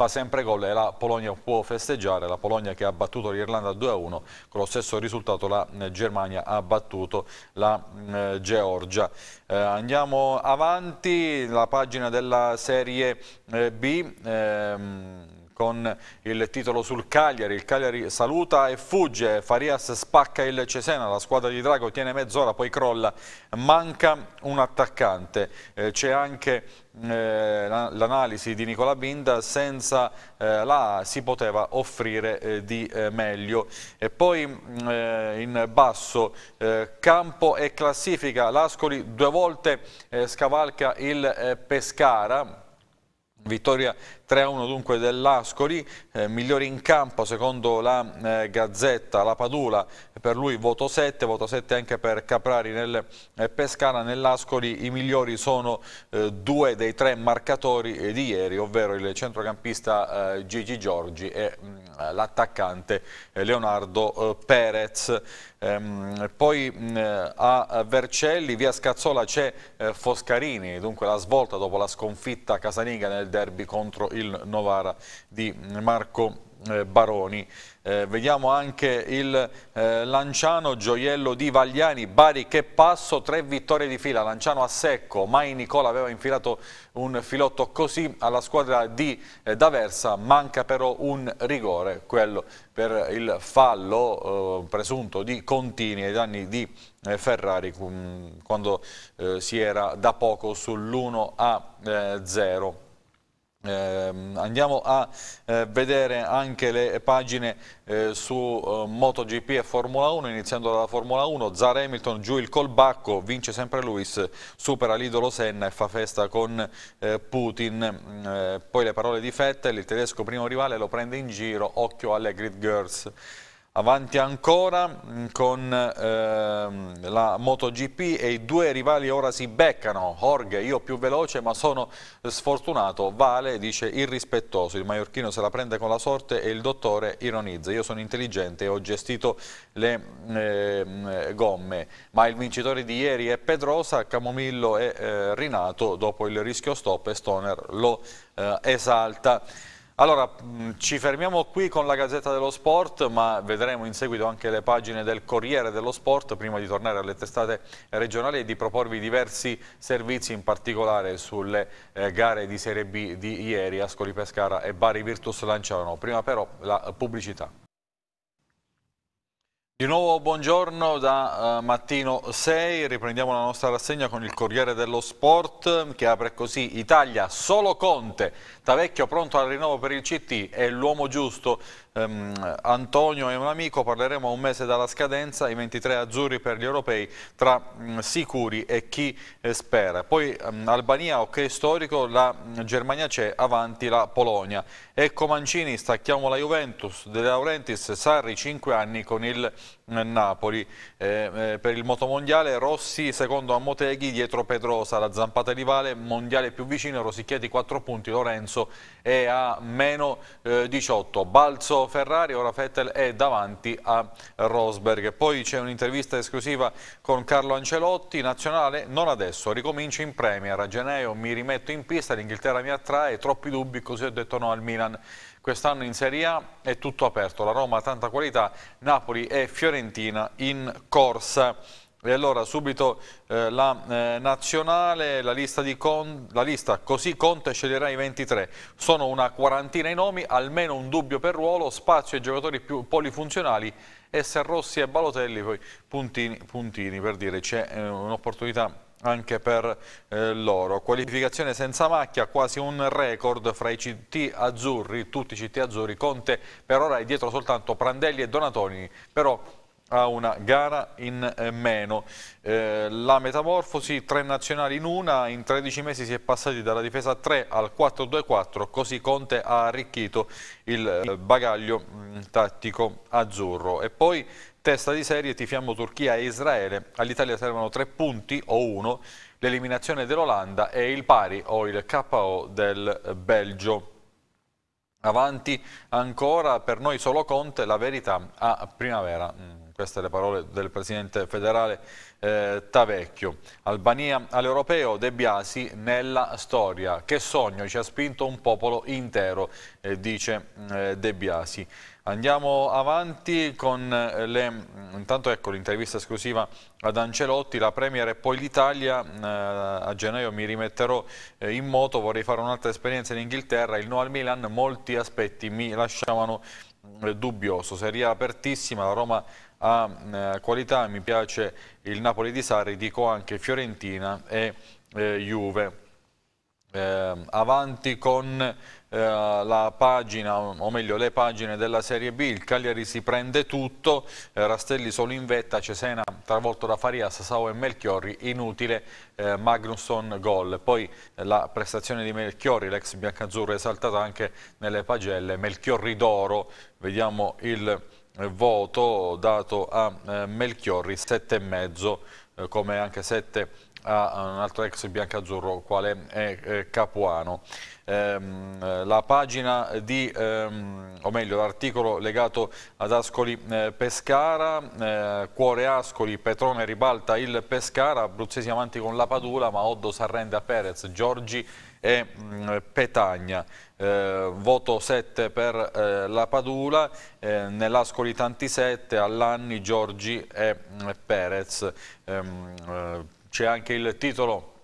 fa sempre gol e la Polonia può festeggiare, la Polonia che ha battuto l'Irlanda 2-1, con lo stesso risultato la eh, Germania ha battuto la mm, eh, Georgia. Eh, andiamo avanti, la pagina della Serie eh, B. Ehm, con il titolo sul Cagliari, il Cagliari saluta e fugge, Farias spacca il Cesena, la squadra di Drago tiene mezz'ora, poi crolla, manca un attaccante, eh, c'è anche eh, l'analisi di Nicola Binda senza eh, la si poteva offrire eh, di eh, meglio e poi mm, eh, in basso eh, campo e classifica l'Ascoli due volte scavalca il Pescara Vittoria 3-1 dunque dell'Ascoli, eh, migliore in campo secondo la eh, Gazzetta, la Padula, per lui voto 7, voto 7 anche per Caprari nel eh, Pescara, nell'Ascoli i migliori sono eh, due dei tre marcatori eh, di ieri, ovvero il centrocampista eh, Gigi Giorgi e mm, l'attaccante Leonardo Perez. Ehm, poi mm, a Vercelli, via Scazzola c'è Foscarini, dunque la svolta dopo la sconfitta casalinga nel derby contro il il Novara di Marco eh, Baroni. Eh, vediamo anche il eh, Lanciano, gioiello di Vagliani, Bari che passo, tre vittorie di fila, Lanciano a secco, mai Nicola aveva infilato un filotto così alla squadra di eh, D'Aversa, manca però un rigore, quello per il fallo eh, presunto di Contini ai danni di eh, Ferrari mm, quando si era da poco sull'1 a 0. Eh, andiamo a eh, vedere anche le pagine eh, su eh, MotoGP e Formula 1, iniziando dalla Formula 1, Zar Hamilton giù il colbacco, vince sempre Luis, supera l'idolo Senna e fa festa con eh, Putin, mm, eh, poi le parole di Vettel, il tedesco primo rivale lo prende in giro, occhio alle grid girls avanti ancora mm, con eh, la MotoGP e i due rivali ora si beccano, Jorge io più veloce ma sono sfortunato, Vale dice irrispettoso, il maiorchino se la prende con la sorte e il dottore ironizza, io sono intelligente e ho gestito le eh, gomme, ma il vincitore di ieri è Pedrosa, Camomillo è eh, Rinato dopo il rischio stop e Stoner lo eh, esalta. Allora, mm, ci fermiamo qui con la Gazzetta dello Sport, ma vedremo in seguito anche le pagine del Corriere dello Sport, prima di tornare alle testate regionali e di proporvi diversi servizi, in particolare sulle eh, gare di Serie B di ieri, Ascoli Pescara e Bari Virtus Lanciano. Prima però la pubblicità. Di nuovo buongiorno da uh, mattino 6, riprendiamo la nostra rassegna con il Corriere dello Sport che apre così Italia, solo Conte, Tavecchio pronto al rinnovo per il CT è l'uomo giusto. Um, Antonio è un amico, parleremo un mese dalla scadenza, i 23 azzurri per gli europei tra um, sicuri e chi eh, spera. Poi um, Albania, ok storico, la mm, Germania c'è, avanti la Polonia. Ecco Mancini, stacchiamo la Juventus, De Laurentiis, Sarri 5 anni con il Napoli. Eh, eh, per il motomondiale Rossi secondo a Moteghi, dietro Pedrosa, la zampata rivale, mondiale più vicino, Rosicchietti 4 punti, Lorenzo è a meno eh, 18. Balzo Ferrari, ora Fettel è davanti a Rosberg. Poi c'è un'intervista esclusiva con Carlo Ancelotti, nazionale non adesso, ricomincio in Premier, a gennaio mi rimetto in pista, l'Inghilterra mi attrae, troppi dubbi, così ho detto no al Milan. Quest'anno in Serie A è tutto aperto, la Roma ha tanta qualità, Napoli e Fiorentina in corsa. E allora subito eh, la eh, nazionale, la lista, con, la lista, così Conte sceglierà i 23. Sono una quarantina i nomi, almeno un dubbio per ruolo, spazio ai giocatori più polifunzionali e Rossi e Balotelli poi puntini, puntini per dire c'è eh, un'opportunità anche per eh, loro. Qualificazione senza macchia, quasi un record fra i CT azzurri, tutti i CT azzurri. Conte per ora è dietro soltanto Prandelli e Donatoni, però ha una gara in eh, meno. Eh, la metamorfosi, tre nazionali in una, in 13 mesi si è passati dalla difesa 3 al 4-2-4, così Conte ha arricchito il eh, bagaglio mm, tattico azzurro. E poi Testa di serie tifiamo Turchia e Israele, all'Italia servono tre punti o uno, l'eliminazione dell'Olanda e il pari o il KO del Belgio. Avanti ancora, per noi solo Conte, la verità a primavera. Mm, queste le parole del Presidente federale eh, Tavecchio. Albania all'Europeo, De Biasi nella storia. Che sogno ci ha spinto un popolo intero, eh, dice mm, eh, De Biasi. Andiamo avanti con eh, le, mm, intanto ecco l'intervista esclusiva ad Ancelotti, la Premier e poi l'Italia, mm, eh, a gennaio mi rimetterò eh, in moto, vorrei fare un'altra esperienza in Inghilterra, il no al Milan, molti aspetti mi lasciavano eh, dubbioso, seria apertissima, la Roma ha eh, qualità, mi piace il Napoli di Sarri, dico anche Fiorentina e eh, Juve eh, avanti con eh, la pagina, o meglio le pagine della Serie B, il Cagliari si prende tutto, eh, Rastelli solo in vetta, Cesena travolto da Faria, Sassao e Melchiorri, inutile eh, Magnusson gol. Poi eh, la prestazione di Melchiorri, l'ex biancazzurro esaltata anche nelle pagelle, Melchiorri d'oro, vediamo il eh, voto dato a Melchiorri, 7,5 come anche 7 a un altro ex biancazzurro quale è eh, Capuano. Ehm, la pagina di, ehm, o meglio l'articolo legato ad Ascoli eh, Pescara, eh, Cuore Ascoli, Petrone ribalta il Pescara, Abruzzesi avanti con la Padula ma Oddos arrende a Perez, Giorgi e mm, Petagna. Eh, voto 7 per eh, la Padula, eh, nell'Ascoli tanti 7, Allanni, Giorgi e mm, Perez. Ehm, c'è anche il titolo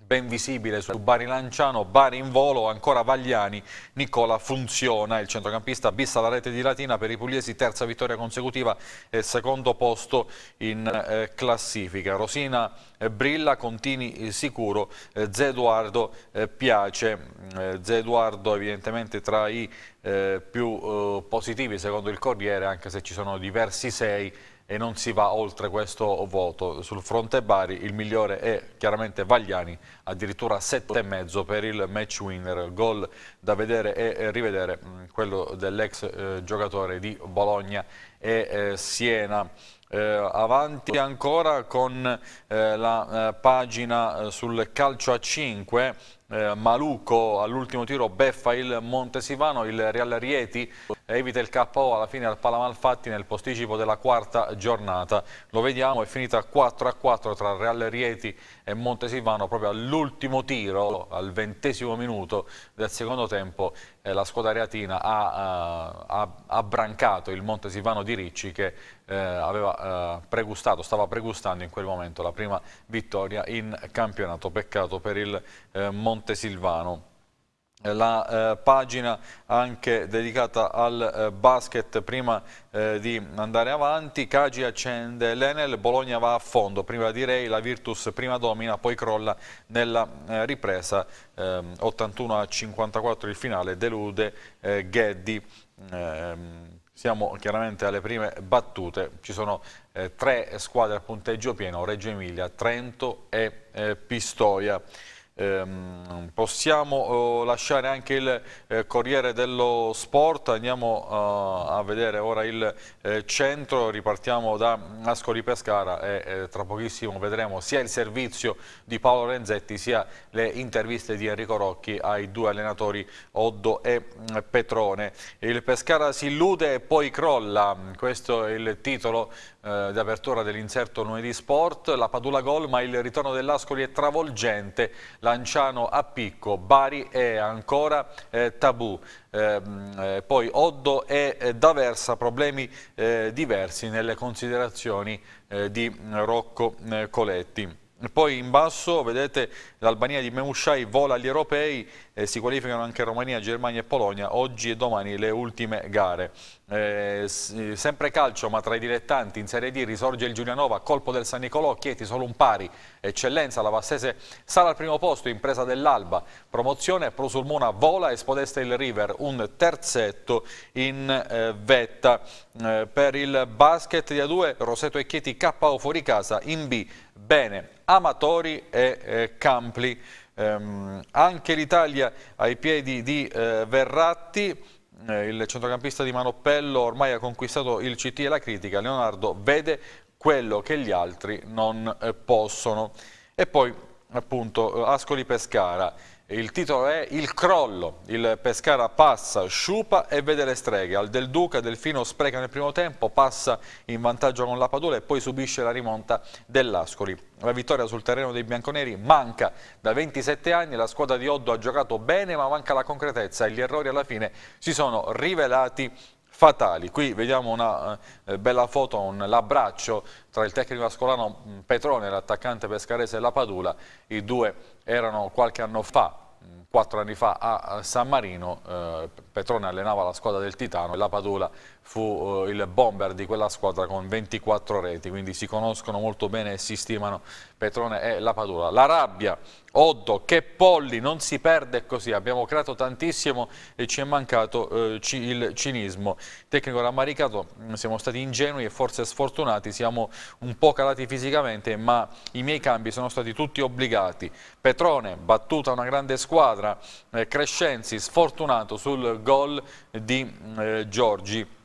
ben visibile su Bari Lanciano, Bari in volo, ancora Vagliani, Nicola funziona, il centrocampista bissa la rete di Latina per i pugliesi, terza vittoria consecutiva e secondo posto in eh, classifica. Rosina eh, Brilla, Contini eh, sicuro, eh, Zé Eduardo eh, piace, mm, eh, Zé Eduardo evidentemente tra i più positivi secondo il Corriere anche se ci sono diversi sei e non si va oltre questo voto. Sul fronte Bari il migliore è chiaramente Vagliani, addirittura 7,5 per il match winner, gol da vedere e rivedere, mm, quello dell'ex eh, giocatore di Bologna e eh, Siena. Eh, avanti ancora con eh, la eh, pagina eh, sul calcio a 5, Maluco all'ultimo tiro beffa il Montesivano, il Real Rieti evita il KO alla fine al Palamalfatti nel posticipo della quarta giornata. Lo vediamo, è finita 4 a 4 tra Real Rieti e Montesilvano proprio all'ultimo tiro, al ventesimo minuto del secondo tempo. Eh, la squadra reatina ha, eh, ha, ha brancato il Montesilvano di Ricci che eh, aveva eh, pregustato, stava pregustando in quel momento la prima vittoria in campionato. Peccato per il eh, Montesilvano. Eh, la eh, pagina anche dedicata al eh, basket prima eh, di andare avanti Cagi accende l'Enel, Bologna va a fondo prima di Rei, la Virtus prima domina poi crolla nella eh, ripresa 81 ehm, a 54 il finale delude eh, Gheddi ehm, siamo chiaramente alle prime battute ci sono tre squadre a punteggio pieno Reggio Emilia, Trento e Pistoia Ehm, possiamo eh, lasciare anche il eh, Corriere dello Sport, andiamo eh, a vedere ora il centro, ripartiamo da Ascoli Pescara e tra pochissimo vedremo sia il servizio di Paolo Renzetti sia le interviste di Enrico Rocchi ai due allenatori Oddo e mm, Petrone. Il Pescara si illude e poi crolla, questo è il titolo eh, di apertura dell'inserto lunedì sport, la Padula gol ma il ritorno dell'Ascoli è travolgente, Lanciano a picco, Bari è ancora eh, tabù, ehm, eh, poi Oddo e eh, D'Aversa problemi eh, diversi nelle considerazioni eh, di Rocco Coletti. Poi in basso vedete l'Albania di Meushai vola agli europei, eh, si qualificano anche Romania, Germania e Polonia, oggi e domani le ultime gare. Eh, sempre calcio ma tra i dilettanti in Serie D risorge il Giulianova, colpo del San Nicolò, Chieti solo un pari, eccellenza, la Vassese sale al primo posto, impresa dell'Alba, promozione, Prosulmona vola e spodesta il River, un terzetto in eh, vetta. Eh, per il basket di A2 Roseto e Chieti KO fuori casa, in B bene, Amatori e eh, Campli. Ehm, anche l'Italia ai piedi di eh, Verratti eh, il centrocampista di Manopello ormai ha conquistato il CT e la critica. Leonardo vede quello che gli altri non eh, possono. E poi appunto eh, Ascoli Pescara. Il titolo è Il crollo, il Pescara passa, sciupa e vede le streghe. Al Del Duca Delfino spreca nel primo tempo, passa in vantaggio con la Padula e poi subisce la rimonta dell'Ascoli. La vittoria sul terreno dei bianconeri manca. Da 27 anni la squadra di Oddo ha giocato bene ma manca la concretezza e gli errori alla fine si sono rivelati fatali. Qui vediamo una eh, bella foto, un abbraccio tra il tecnico ascolano mm, Petrone e l'attaccante pescarese La Padula. I due erano qualche anno fa mm, quattro anni fa a San Marino, eh, Petrone allenava la squadra del Titano e la Padula fu eh, il bomber di quella squadra con 24 reti, quindi si conoscono molto bene e si stimano Petrone e la Padula. La rabbia, Oddo, che polli, non si perde così, abbiamo creato tantissimo e ci è mancato eh, ci, il cinismo. Tecnico rammaricato, mm, siamo stati ingenui e forse sfortunati, siamo un po' calati fisicamente ma i miei cambi sono stati tutti obbligati. Petrone, battuta una grande squadra, eh, Crescenzi sfortunato sul gol di mm, eh, Giorgi.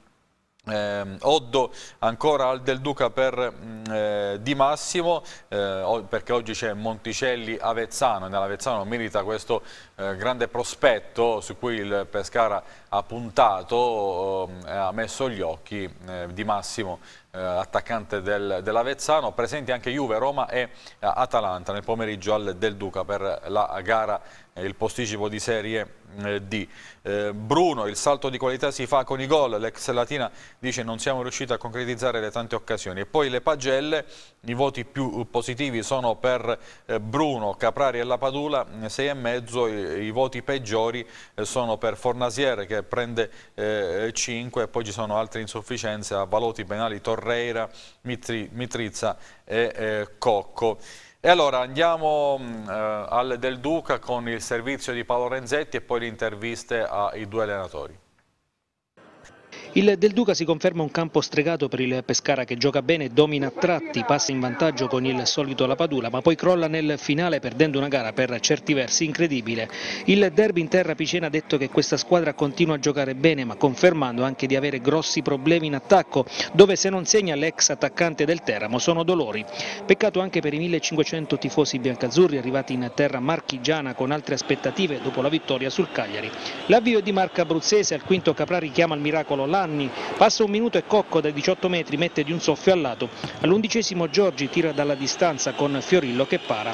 Eh, Oddo ancora al Del Duca per mm, eh, Di Massimo eh, perché oggi c'è Monticelli Avezzano e nell'Avezzano milita questo eh, grande prospetto su cui il Pescara ha puntato ehm, ha messo gli occhi eh, Di Massimo eh, attaccante del, dell'Avezzano presenti anche Juve, Roma e Atalanta nel pomeriggio al Del Duca per la gara il posticipo di serie eh, di eh, Bruno, il salto di qualità si fa con i gol, l'ex Latina dice non siamo riusciti a concretizzare le tante occasioni. E poi le pagelle, i voti più positivi sono per eh, Bruno, Caprari e La Padula, 6,5, mm, i, i voti peggiori sono per Fornasier che prende 5 e poi ci sono altre insufficienze a Valoti, penali Torreira, Mitri, Mitrizza e Cocco. E allora andiamo mm, eh, al Del Duca con il servizio di Paolo Renzetti e poi le interviste ai due allenatori. Il Del Duca si conferma un campo stregato per il Pescara che gioca bene, domina a tratti, passa in vantaggio con il solito La Padula, ma poi crolla nel finale perdendo una gara per certi versi incredibile. Il derby in terra Picena ha detto che questa squadra continua a giocare bene, ma confermando anche di avere grossi problemi in attacco, dove se non segna l'ex attaccante del Teramo sono dolori. Peccato anche per i 1500 tifosi biancazzurri arrivati in terra marchigiana con altre aspettative dopo la vittoria sul Cagliari. L'avvio di marca abruzzese al quinto Caprari chiama il miracolo là Vanni, passa un minuto e Cocco dai 18 metri mette di un soffio al lato, all'undicesimo Giorgi tira dalla distanza con Fiorillo che para.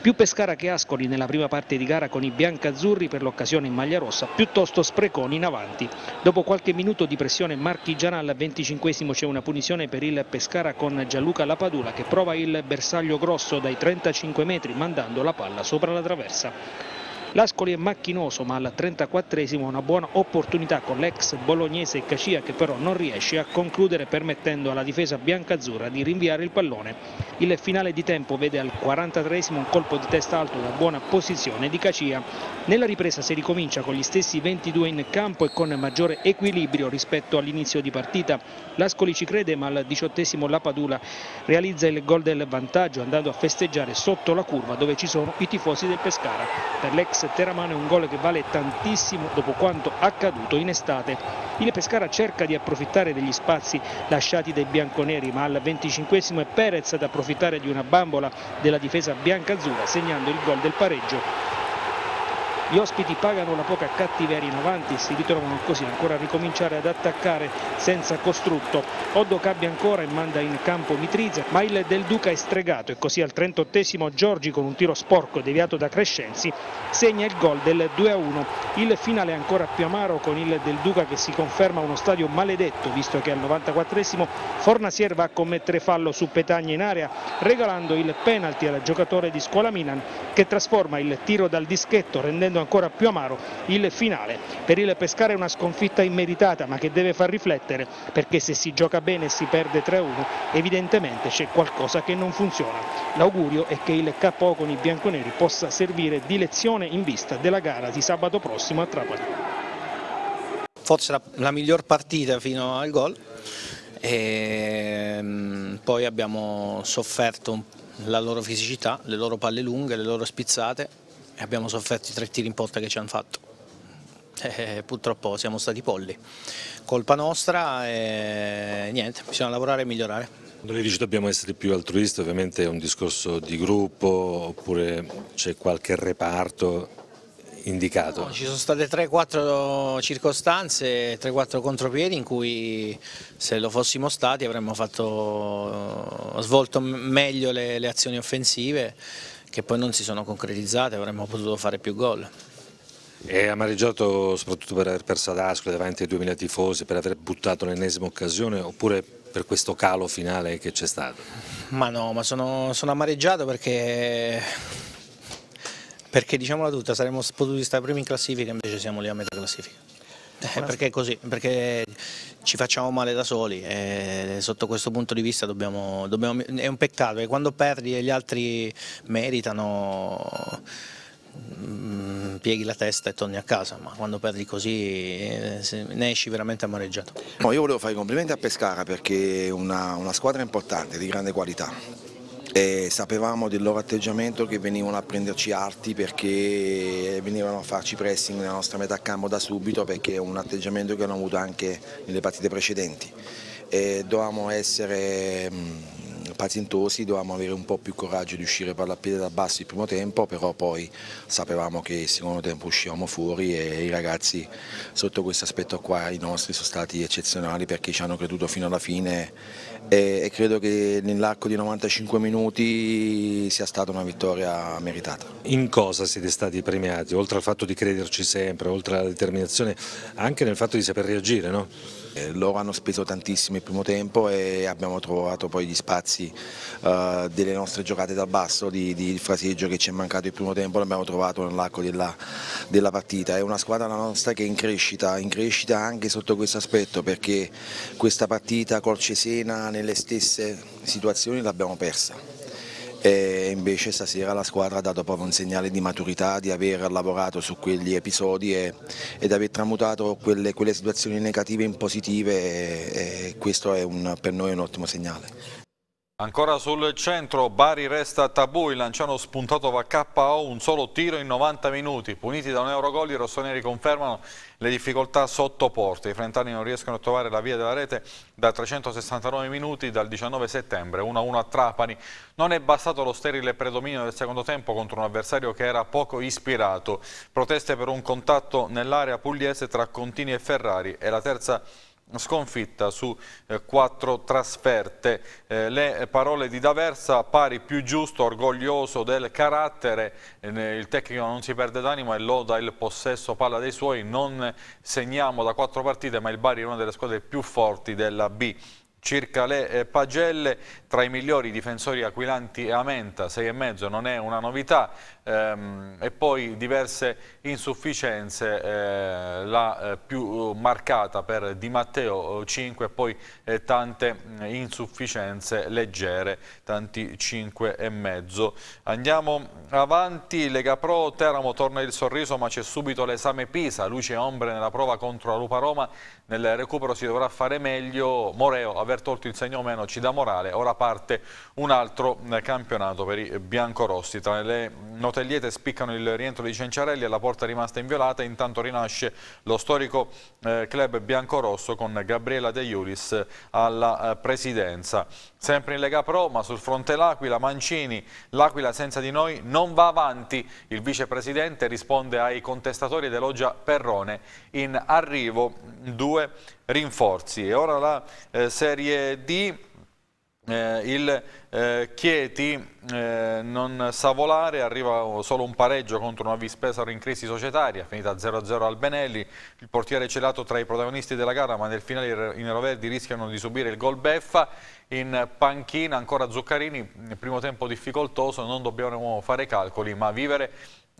Più Pescara che Ascoli nella prima parte di gara con i biancazzurri per l'occasione in maglia rossa, piuttosto spreconi in avanti. Dopo qualche minuto di pressione marchigiana al 25 c'è una punizione per il Pescara con Gianluca Lapadula che prova il bersaglio grosso dai 35 metri mandando la palla sopra la traversa. L'Ascoli è macchinoso ma al 34esimo una buona opportunità con l'ex bolognese Cacia che però non riesce a concludere permettendo alla difesa biancazzurra di rinviare il pallone. Il finale di tempo vede al 43esimo un colpo di testa alto da buona posizione di Cacia. Nella ripresa si ricomincia con gli stessi 22 in campo e con maggiore equilibrio rispetto all'inizio di partita. L'Ascoli ci crede ma al diciottesimo la Padula realizza il gol del vantaggio andando a festeggiare sotto la curva dove ci sono i tifosi del Pescara. Per l'ex Teramano è un gol che vale tantissimo dopo quanto accaduto in estate. Il Pescara cerca di approfittare degli spazi lasciati dai bianconeri ma al venticinquesimo è Perez ad approfittare di una bambola della difesa bianca-azzurra segnando il gol del pareggio gli ospiti pagano la poca cattiveria in avanti e si ritrovano così ancora a ricominciare ad attaccare senza costrutto. Oddo cambia ancora e manda in campo Mitrizia, ma il Del Duca è stregato e così al 38 Giorgi con un tiro sporco deviato da Crescenzi segna il gol del 2-1. Il finale è ancora più amaro con il Del Duca che si conferma uno stadio maledetto visto che al 94 Fornasier va a commettere fallo su Petagna in area regalando il penalty al giocatore di Scuola Milan che trasforma il tiro dal dischetto rendendo ancora più amaro il finale. Per il Pescara è una sconfitta immeritata ma che deve far riflettere perché se si gioca bene e si perde 3-1 evidentemente c'è qualcosa che non funziona. L'augurio è che il KO con i bianconeri possa servire di lezione in vista della gara di sabato prossimo a Trapani. Forse la, la miglior partita fino al gol e ehm, poi abbiamo sofferto la loro fisicità, le loro palle lunghe, le loro spizzate e abbiamo sofferto i tre tiri in porta che ci hanno fatto. E eh, purtroppo siamo stati polli, colpa nostra e niente, bisogna lavorare e migliorare. Quando lei dice dobbiamo essere più altruisti, ovviamente è un discorso di gruppo oppure c'è qualche reparto indicato? No, ci sono state 3-4 circostanze, 3-4 contropiedi in cui se lo fossimo stati avremmo fatto, svolto meglio le, le azioni offensive che poi non si sono concretizzate, avremmo potuto fare più gol. È amareggiato soprattutto per aver perso ad Ascoli davanti ai 2000 tifosi, per aver buttato l'ennesima occasione oppure per questo calo finale che c'è stato? Ma no, ma sono, sono amareggiato perché, perché diciamola tutta, saremmo potuti stare primi in classifica invece siamo lì a metà classifica. Eh, perché è così, perché ci facciamo male da soli e sotto questo punto di vista dobbiamo, dobbiamo, è un peccato e quando perdi e gli altri meritano mm, pieghi la testa e torni a casa, ma quando perdi così eh, ne esci veramente amareggiato. No, io volevo fare i complimenti a Pescara perché è una, una squadra importante, di grande qualità. E sapevamo del loro atteggiamento che venivano a prenderci arti perché venivano a farci pressing nella nostra metà campo da subito perché è un atteggiamento che hanno avuto anche nelle partite precedenti. E dovevamo essere mm, pazientosi, dovevamo avere un po' più coraggio di uscire per la piede da basso il primo tempo, però poi sapevamo che il secondo tempo uscivamo fuori e i ragazzi sotto questo aspetto qua, i nostri, sono stati eccezionali perché ci hanno creduto fino alla fine e, e credo che nell'arco di 95 minuti sia stata una vittoria meritata. In cosa siete stati premiati? Oltre al fatto di crederci sempre, oltre alla determinazione, anche nel fatto di saper reagire, no? Eh, loro hanno speso tantissimo il primo tempo e abbiamo trovato poi gli spazi uh, delle nostre giocate dal basso, di, di fraseggio che ci è mancato il primo tempo, l'abbiamo trovato nell'arco della, della, partita. È una squadra la nostra che è in crescita, in crescita anche sotto questo aspetto perché questa partita col Cesena nelle stesse situazioni l'abbiamo persa e invece stasera la squadra ha dato proprio un segnale di maturità, di aver lavorato su quegli episodi e, ed aver tramutato quelle, quelle, situazioni negative in positive e, e questo un, per noi un ottimo segnale. Ancora sul centro, Bari resta tabù, il Lanciano spuntato va KO, un solo tiro in 90 minuti. Puniti da un eurogol, i rossoneri confermano le difficoltà sotto porte. I frentani non riescono a trovare la via della rete da 369 minuti dal 19 settembre, 1-1 a Trapani. Non è bastato lo sterile predominio del secondo tempo contro un avversario che era poco ispirato. Proteste per un contatto nell'area pugliese tra Contini e Ferrari e la terza sconfitta su eh, quattro trasferte. Eh, le parole di D'Aversa, pari più giusto, orgoglioso del carattere, eh, il tecnico non si perde d'animo e loda il possesso palla dei suoi, non segniamo da quattro partite ma il Bari è una delle squadre più forti della B circa le eh, pagelle tra i migliori difensori Aquilanti e Amenta 6,5 non è una novità ehm, e poi diverse insufficienze, eh, la eh, più eh, marcata per Di Matteo 5 eh, e poi eh, tante mm, insufficienze leggere, tanti 5 e mezzo. Andiamo avanti, Lega Pro, Teramo torna il sorriso ma c'è subito l'esame Pisa, luce e ombre nella prova contro la Lupa Roma, nel recupero si dovrà fare meglio, Moreo aver tolto il segno o meno ci dà morale, ora parte un altro mm, campionato per i biancorossi. Tra le notizie Notelliete spiccano il rientro di Cenciarelli e la porta rimasta inviolata, intanto rinasce lo storico eh, club biancorosso con Gabriela De Iulis alla eh, presidenza. Sempre in Lega Pro, ma sul fronte L'Aquila, Mancini, L'Aquila senza di noi non va avanti. Il vicepresidente risponde ai contestatori ed elogia Perrone. In arrivo due rinforzi. E ora la eh, Serie D eh, il eh, Chieti eh, non sa volare, arriva solo un pareggio contro una Vispesaro in crisi societaria, finita 0-0 al Benelli, il portiere celato tra i protagonisti della gara ma nel finale i neroverdi rischiano di subire il gol beffa, in panchina ancora Zuccarini, primo tempo difficoltoso, non dobbiamo fare calcoli ma vivere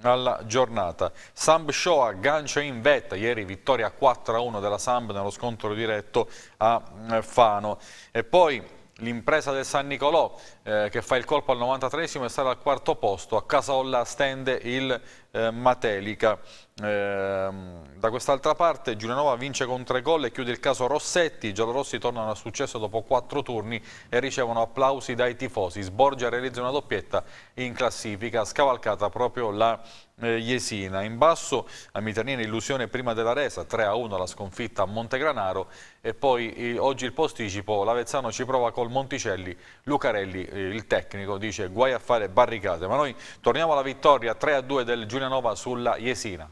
alla giornata. Samb Shoa gancia in vetta, ieri vittoria 4-1 della Samb nello scontro diretto a eh, Fano e poi l'impresa del San Nicolò eh, che fa il colpo al 93esimo e sarà al quarto posto. A Casolla stende il eh, Matelica. Ehm, da quest'altra parte Giulianova vince con tre gol e chiude il caso Rossetti. I giallorossi tornano a successo dopo quattro turni e ricevono applausi dai tifosi. Sborgia realizza una doppietta in classifica, scavalcata proprio la Jesina. Eh, in basso a Mitanina illusione prima della resa, 3-1 la sconfitta a Montegranaro e poi oggi il posticipo, l'Avezzano ci prova col Monticelli, Lucarelli eh, il tecnico dice guai a fare barricate, ma noi torniamo alla vittoria 3-2 del Giulianova sulla Jesina.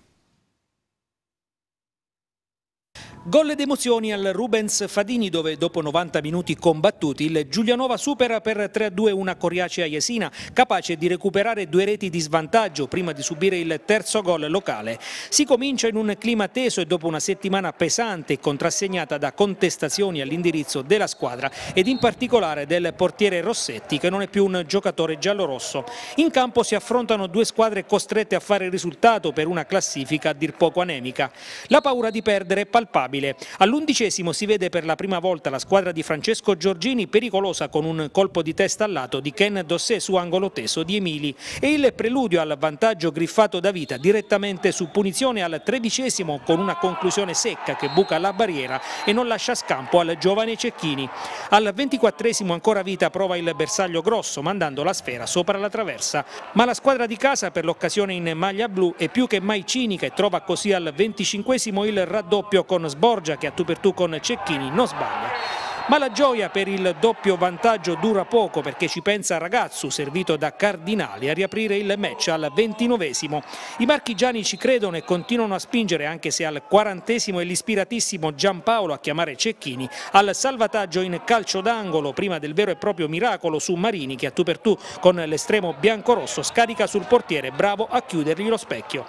Gol ed emozioni al Rubens Fadini dove dopo 90 minuti combattuti il Giulianova supera per 3-2 una Coriacea Iesina capace di recuperare due reti di svantaggio prima di subire il terzo gol locale. Si comincia in un clima teso e dopo una settimana pesante contrassegnata da contestazioni all'indirizzo della squadra ed in particolare del portiere Rossetti che non è più un giocatore giallorosso. In campo si affrontano due squadre costrette a fare il risultato per una classifica a dir poco anemica. La paura di perdere è palpabile impalpabile. All'undicesimo si vede per la prima volta la squadra di Francesco Giorgini pericolosa con un colpo di testa al lato di Ken Dossè su angolo teso di Emili e il preludio al vantaggio griffato da vita direttamente su punizione al tredicesimo con una conclusione secca che buca la barriera e non lascia scampo al giovane Cecchini. Al ventiquattresimo ancora vita prova il bersaglio grosso mandando la sfera sopra la traversa, ma la squadra di casa per l'occasione in maglia blu è più che mai cinica e trova così al venticinquesimo il raddoppio con con Sborgia che a tu per tu con Cecchini non sbaglia. Ma la gioia per il doppio vantaggio dura poco perché ci pensa Ragazzu, servito da Cardinali, a riaprire il match al ventinovesimo. I marchigiani ci credono e continuano a spingere anche se al quarantesimo è l'ispiratissimo Giampaolo a chiamare Cecchini al salvataggio in calcio d'angolo prima del vero e proprio miracolo su Marini che a tu per tu con l'estremo biancorosso scarica sul portiere bravo a chiudergli lo specchio.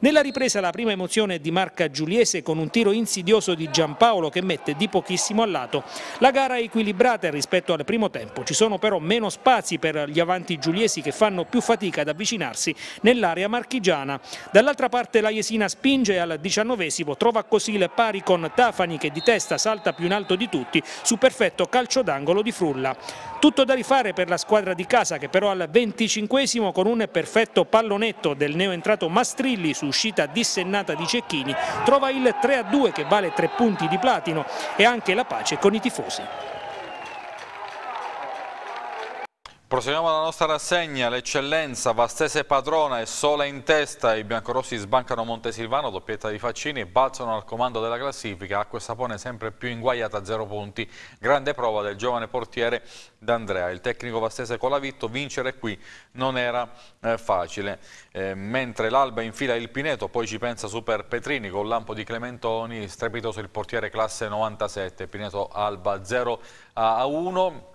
Nella ripresa la prima emozione è di Marca Giuliese con un tiro insidioso di Giampaolo che mette di pochissimo al lato. La gara è equilibrata rispetto al primo tempo, ci sono però meno spazi per gli avanti giuliesi che fanno più fatica ad avvicinarsi nell'area marchigiana. Dall'altra parte la Jesina spinge al diciannovesimo, trova così il pari con Tafani che di testa salta più in alto di tutti su perfetto calcio d'angolo di Frulla. Tutto da rifare per la squadra di casa che però al 25 con un perfetto pallonetto del neoentrato Mastrilli su uscita dissennata di Cecchini trova il 3-2 che vale 3 punti di platino e anche la pace con i tifosi. Proseguiamo la nostra rassegna, l'eccellenza, Vastese padrona e sola in testa, i biancorossi sbancano Montesilvano, doppietta di Faccini e balzano al comando della classifica, Acqua e Sapone sempre più inguaiata a zero punti, grande prova del giovane portiere D'Andrea, il tecnico Vastese Vitto, vincere qui non era eh, facile, eh, mentre l'Alba infila il Pineto, poi ci pensa Super Petrini con lampo di Clementoni, strepitoso il portiere classe 97, Pineto Alba 0 a 1,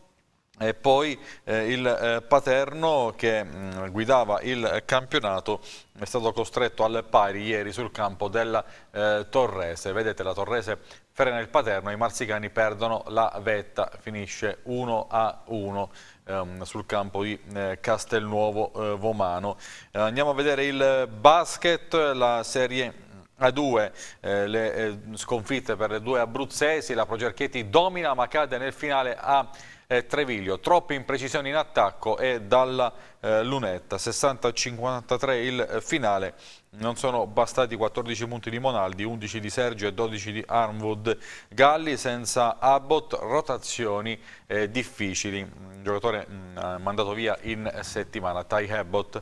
e poi eh, il eh, Paterno che mh, mm, guidava il campionato è stato costretto al pari ieri sul campo della eh, Torrese. Vedete la Torrese frena il Paterno, i marsicani perdono la vetta, finisce 1 a 1 ehm, sul campo di eh, Castelnuovo eh, Vomano. Eh, andiamo a vedere il basket, la serie a due eh, le eh, sconfitte per le due abruzzesi, la Procerchetti domina ma cade nel finale a e Treviglio. Troppe imprecisioni in attacco e dalla eh, lunetta. 60-53 il finale. Non sono bastati 14 punti di Monaldi, 11 di Sergio e 12 di Armwood Galli senza Abbott, rotazioni eh, difficili. Il giocatore mh, mm, mandato via in settimana, Ty Abbott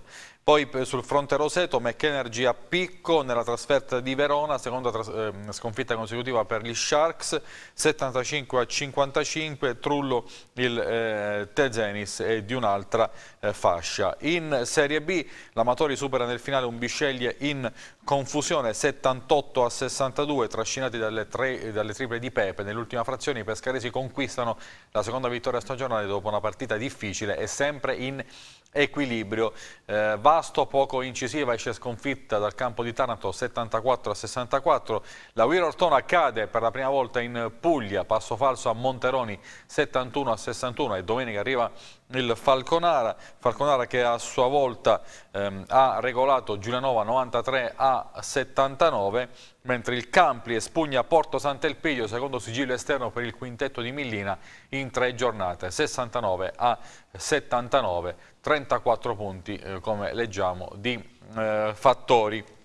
poi sul fronte Roseto, McEnergy a picco nella trasferta di Verona, seconda eh, sconfitta consecutiva per gli Sharks, 75 a 55, Trullo il eh, Tezenis e di un'altra eh, fascia. In Serie B l'Amatori supera nel finale un Bisceglie in confusione, 78 a 62, trascinati dalle, tre, dalle triple di Pepe. Nell'ultima frazione i pescaresi conquistano la seconda vittoria stagionale dopo una partita difficile e sempre in equilibrio. Eh, Vasto poco incisiva, esce sconfitta dal campo di Taranto 74 a 64. La Wiro Ortona cade per la prima volta in Puglia, passo falso a Monteroni 71 a 61 e domenica arriva il Falconara, Falconara che a sua volta ehm, ha regolato Giulianova 93 a 79, mentre il Campli espugna Porto Sant'Elpidio, secondo sigillo esterno per il quintetto di Millina, in tre giornate, 69 a 79, 34 punti eh, come leggiamo di eh, Fattori.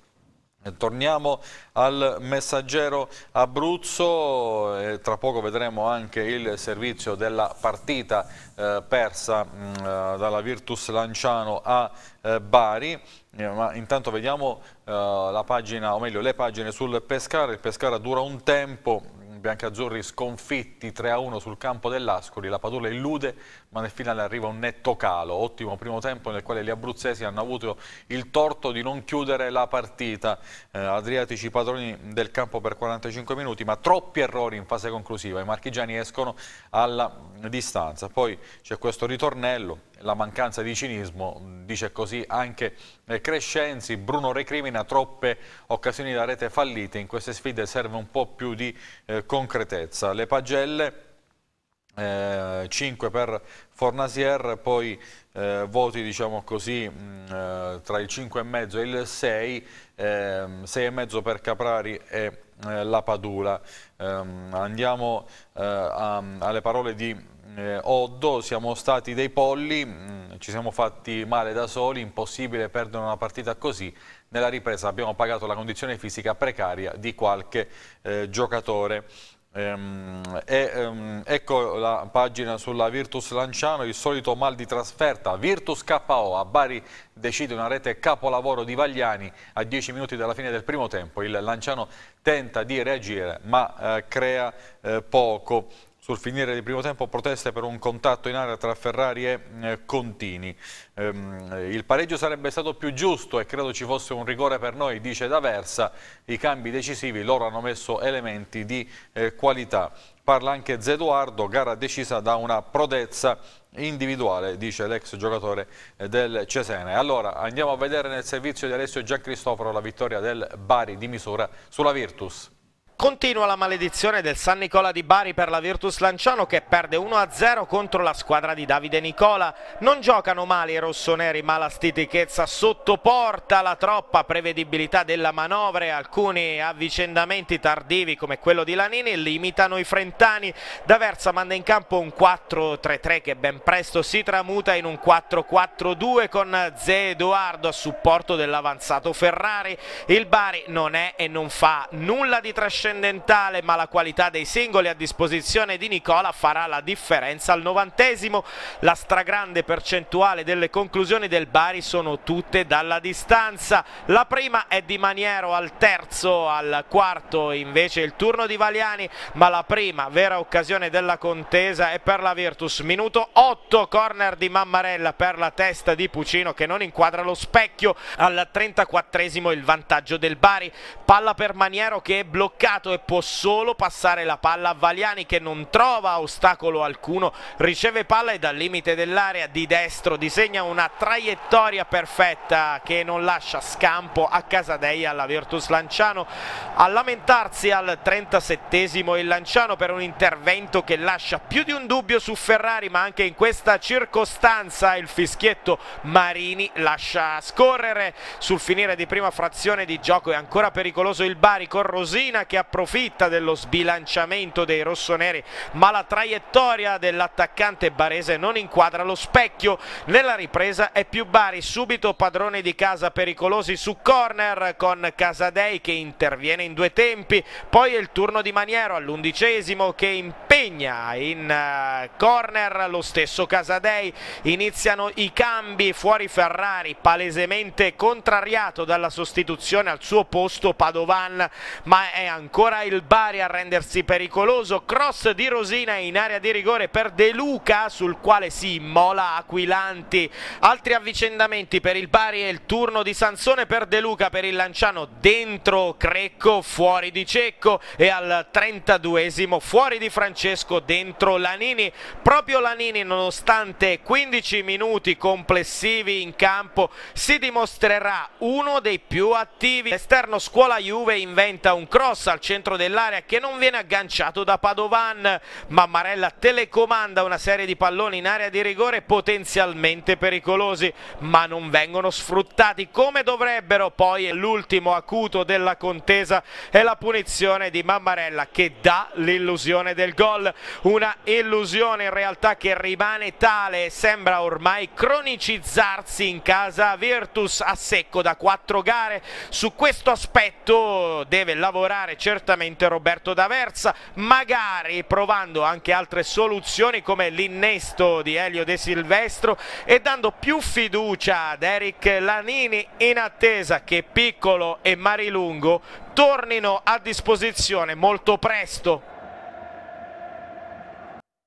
Torniamo al messaggero Abruzzo, eh, tra poco vedremo anche il servizio della partita eh, persa mh, mm, eh, dalla Virtus Lanciano a eh, Bari, eh, ma intanto vediamo eh, la pagina, o meglio le pagine sul Pescara, il Pescara dura un tempo, mm, biancazzurri sconfitti 3-1 sul campo dell'Ascoli, la Padula illude ma nel finale arriva un netto calo. Ottimo primo tempo nel quale gli abruzzesi hanno avuto il torto di non chiudere la partita. Eh, Adriatici padroni del campo per 45 minuti, ma troppi errori in fase conclusiva. I marchigiani escono alla distanza. Poi c'è questo ritornello, la mancanza di cinismo, dice così anche eh, Crescenzi. Bruno recrimina troppe occasioni da rete fallite. In queste sfide serve un po' più di eh, concretezza. Le pagelle eh, 5 per Fornasier, poi eh, voti diciamo così, mh, mm, eh, tra il 5,5 e il 6, eh, 6,5 per Caprari e eh, la Padula. Ehm, andiamo eh, a, alle parole di Oddo, siamo stati dei polli, mh, mm, ci siamo fatti male da soli, impossibile perdere una partita così, nella ripresa abbiamo pagato la condizione fisica precaria di qualche giocatore. Ehm, e, um, ecco la pagina sulla Virtus Lanciano, il solito mal di trasferta, Virtus KO, a Bari decide una rete capolavoro di Vagliani a 10 minuti dalla fine del primo tempo, il Lanciano tenta di reagire ma eh, crea eh, poco. Sul finire del primo tempo proteste per un contatto in area tra Ferrari e eh, Contini. Ehm, il pareggio sarebbe stato più giusto e credo ci fosse un rigore per noi, dice D'Aversa. I cambi decisivi loro hanno messo elementi di eh, qualità. Parla anche Zedoardo, gara decisa da una prodezza individuale, dice l'ex giocatore eh, del Cesene. Allora andiamo a vedere nel servizio di Alessio Giancristoforo la vittoria del Bari di misura sulla Virtus. Continua la maledizione del San Nicola di Bari per la Virtus Lanciano che perde 1-0 contro la squadra di Davide Nicola. Non giocano male i rossoneri ma la stitichezza sottoporta la troppa prevedibilità della manovra e alcuni avvicendamenti tardivi come quello di Lanini limitano i frentani. D'Aversa manda in campo un 4-3-3 che ben presto si tramuta in un 4-4-2 con Ze Edoardo a supporto dell'avanzato Ferrari. Il Bari non è e non fa nulla di trascinato trascendentale ma la qualità dei singoli a disposizione di Nicola farà la differenza al novantesimo la stragrande percentuale delle conclusioni del Bari sono tutte dalla distanza la prima è di Maniero al terzo al quarto invece il turno di Valiani ma la prima vera occasione della contesa è per la Virtus minuto 8 corner di Mammarella per la testa di Pucino che non inquadra lo specchio al 34 il vantaggio del Bari palla per Maniero che è bloccata centrato e può solo passare la palla a Valiani che non trova ostacolo alcuno, riceve palla e dal limite dell'area di destro disegna una traiettoria perfetta che non lascia scampo a Casadei alla Virtus Lanciano. A lamentarsi al 37esimo il Lanciano per un intervento che lascia più di un dubbio su Ferrari ma anche in questa circostanza il fischietto Marini lascia scorrere sul finire di prima frazione di gioco è ancora pericoloso il Bari con Rosina che ha approfitta dello sbilanciamento dei rossoneri ma la traiettoria dell'attaccante barese non inquadra lo specchio nella ripresa è più Bari subito padrone di casa pericolosi su corner con Casadei che interviene in due tempi poi è il turno di Maniero all'undicesimo che impegna in eh, corner lo stesso Casadei iniziano i cambi fuori Ferrari palesemente contrariato dalla sostituzione al suo posto Padovan ma è ancora ancora il Bari a rendersi pericoloso, cross di Rosina in area di rigore per De Luca sul quale si immola Aquilanti, altri avvicendamenti per il Bari e il turno di Sansone per De Luca per il Lanciano dentro Crecco, fuori di Cecco e al 32esimo fuori di Francesco dentro Lanini, proprio Lanini nonostante 15 minuti complessivi in campo si dimostrerà uno dei più attivi, l'esterno scuola Juve inventa un cross al centro dell'area che non viene agganciato da Padovan ma Marella telecomanda una serie di palloni in area di rigore potenzialmente pericolosi ma non vengono sfruttati come dovrebbero poi l'ultimo acuto della contesa è la punizione di Mammarella che dà l'illusione del gol una illusione in realtà che rimane tale e sembra ormai cronicizzarsi in casa Virtus a secco da quattro gare su questo aspetto deve lavorare certamente certamente Roberto D'Aversa, magari provando anche altre soluzioni come l'innesto di Elio De Silvestro e dando più fiducia ad Eric Lanini in attesa che Piccolo e Marilungo tornino a disposizione molto presto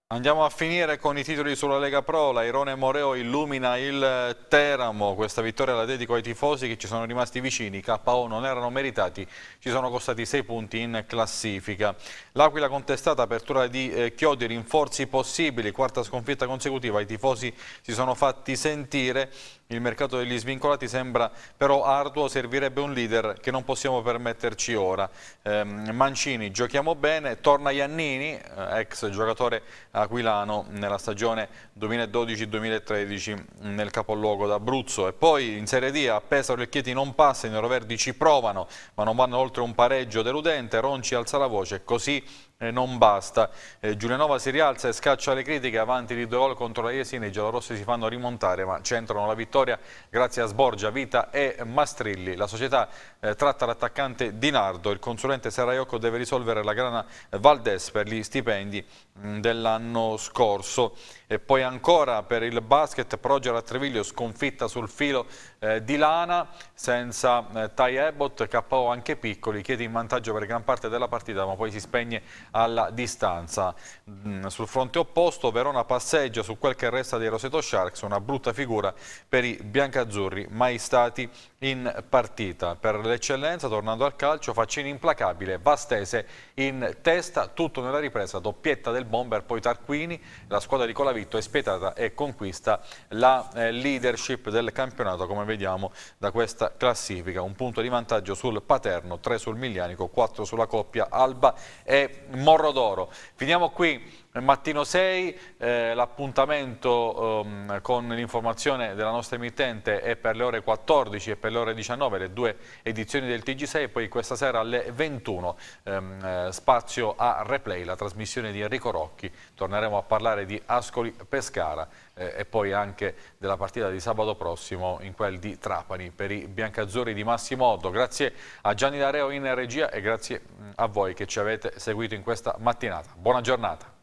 Andiamo a finire con i titoli sulla Lega Pro, l'Airone Moreo illumina il eh, Teramo, questa vittoria la dedico ai tifosi che ci sono rimasti vicini, KO non erano meritati, ci sono costati 6 punti in classifica. L'Aquila contestata, apertura di eh, Chiodi, rinforzi possibili, quarta sconfitta consecutiva, i tifosi si sono fatti sentire, il mercato degli svincolati sembra però arduo, servirebbe un leader che non possiamo permetterci ora. Eh, Mancini, giochiamo bene, torna Iannini, eh, ex giocatore aquilano nella stagione 2012-2013 nel capoluogo d'Abruzzo. E poi in Serie D a Pesaro il Chieti non passa, i neroverdi ci provano, ma non vanno oltre un pareggio deludente, Ronci alza la voce, così eh, non basta. Eh, Giulianova si rialza e scaccia le critiche, avanti di due gol contro la Jesina, i giallorossi si fanno rimontare ma centrano la vittoria grazie a Sborgia, Vita e Mastrilli. La società eh, tratta l'attaccante Di Nardo, il consulente Serraiocco deve risolvere la grana Valdes per gli stipendi mm, dell'anno scorso. E poi ancora per il basket, Progera Treviglio sconfitta sul filo eh, di Lana senza eh, Tai Abbott, KO anche Piccoli chiede in vantaggio per gran parte della partita ma poi si spegne alla distanza. Mm, sul fronte opposto Verona passeggia su quel che resta dei Roseto Sharks, una brutta figura per i biancazzurri mai stati in partita. Per l'eccellenza, tornando al calcio, Faccini implacabile, Vastese in testa, tutto nella ripresa, doppietta del bomber, poi Tarquini, la squadra di Colavitto è spietata e conquista la eh, leadership del campionato, come vediamo da questa classifica. Un punto di vantaggio sul Paterno, 3 sul Miglianico, 4 sulla coppia Alba e Morro d'Oro. Finiamo qui Mattino 6, eh, l'appuntamento ehm, con l'informazione della nostra emittente è per le ore 14 e per le ore 19, le due edizioni del TG6, poi questa sera alle 21 ehm, eh, spazio a replay, la trasmissione di Enrico Rocchi, torneremo a parlare di Ascoli Pescara eh, e poi anche della partita di sabato prossimo in quel di Trapani per i biancazzurri di Massimo Otto. Grazie a Gianni D'Areo in regia e grazie a voi che ci avete seguito in questa mattinata. Buona giornata.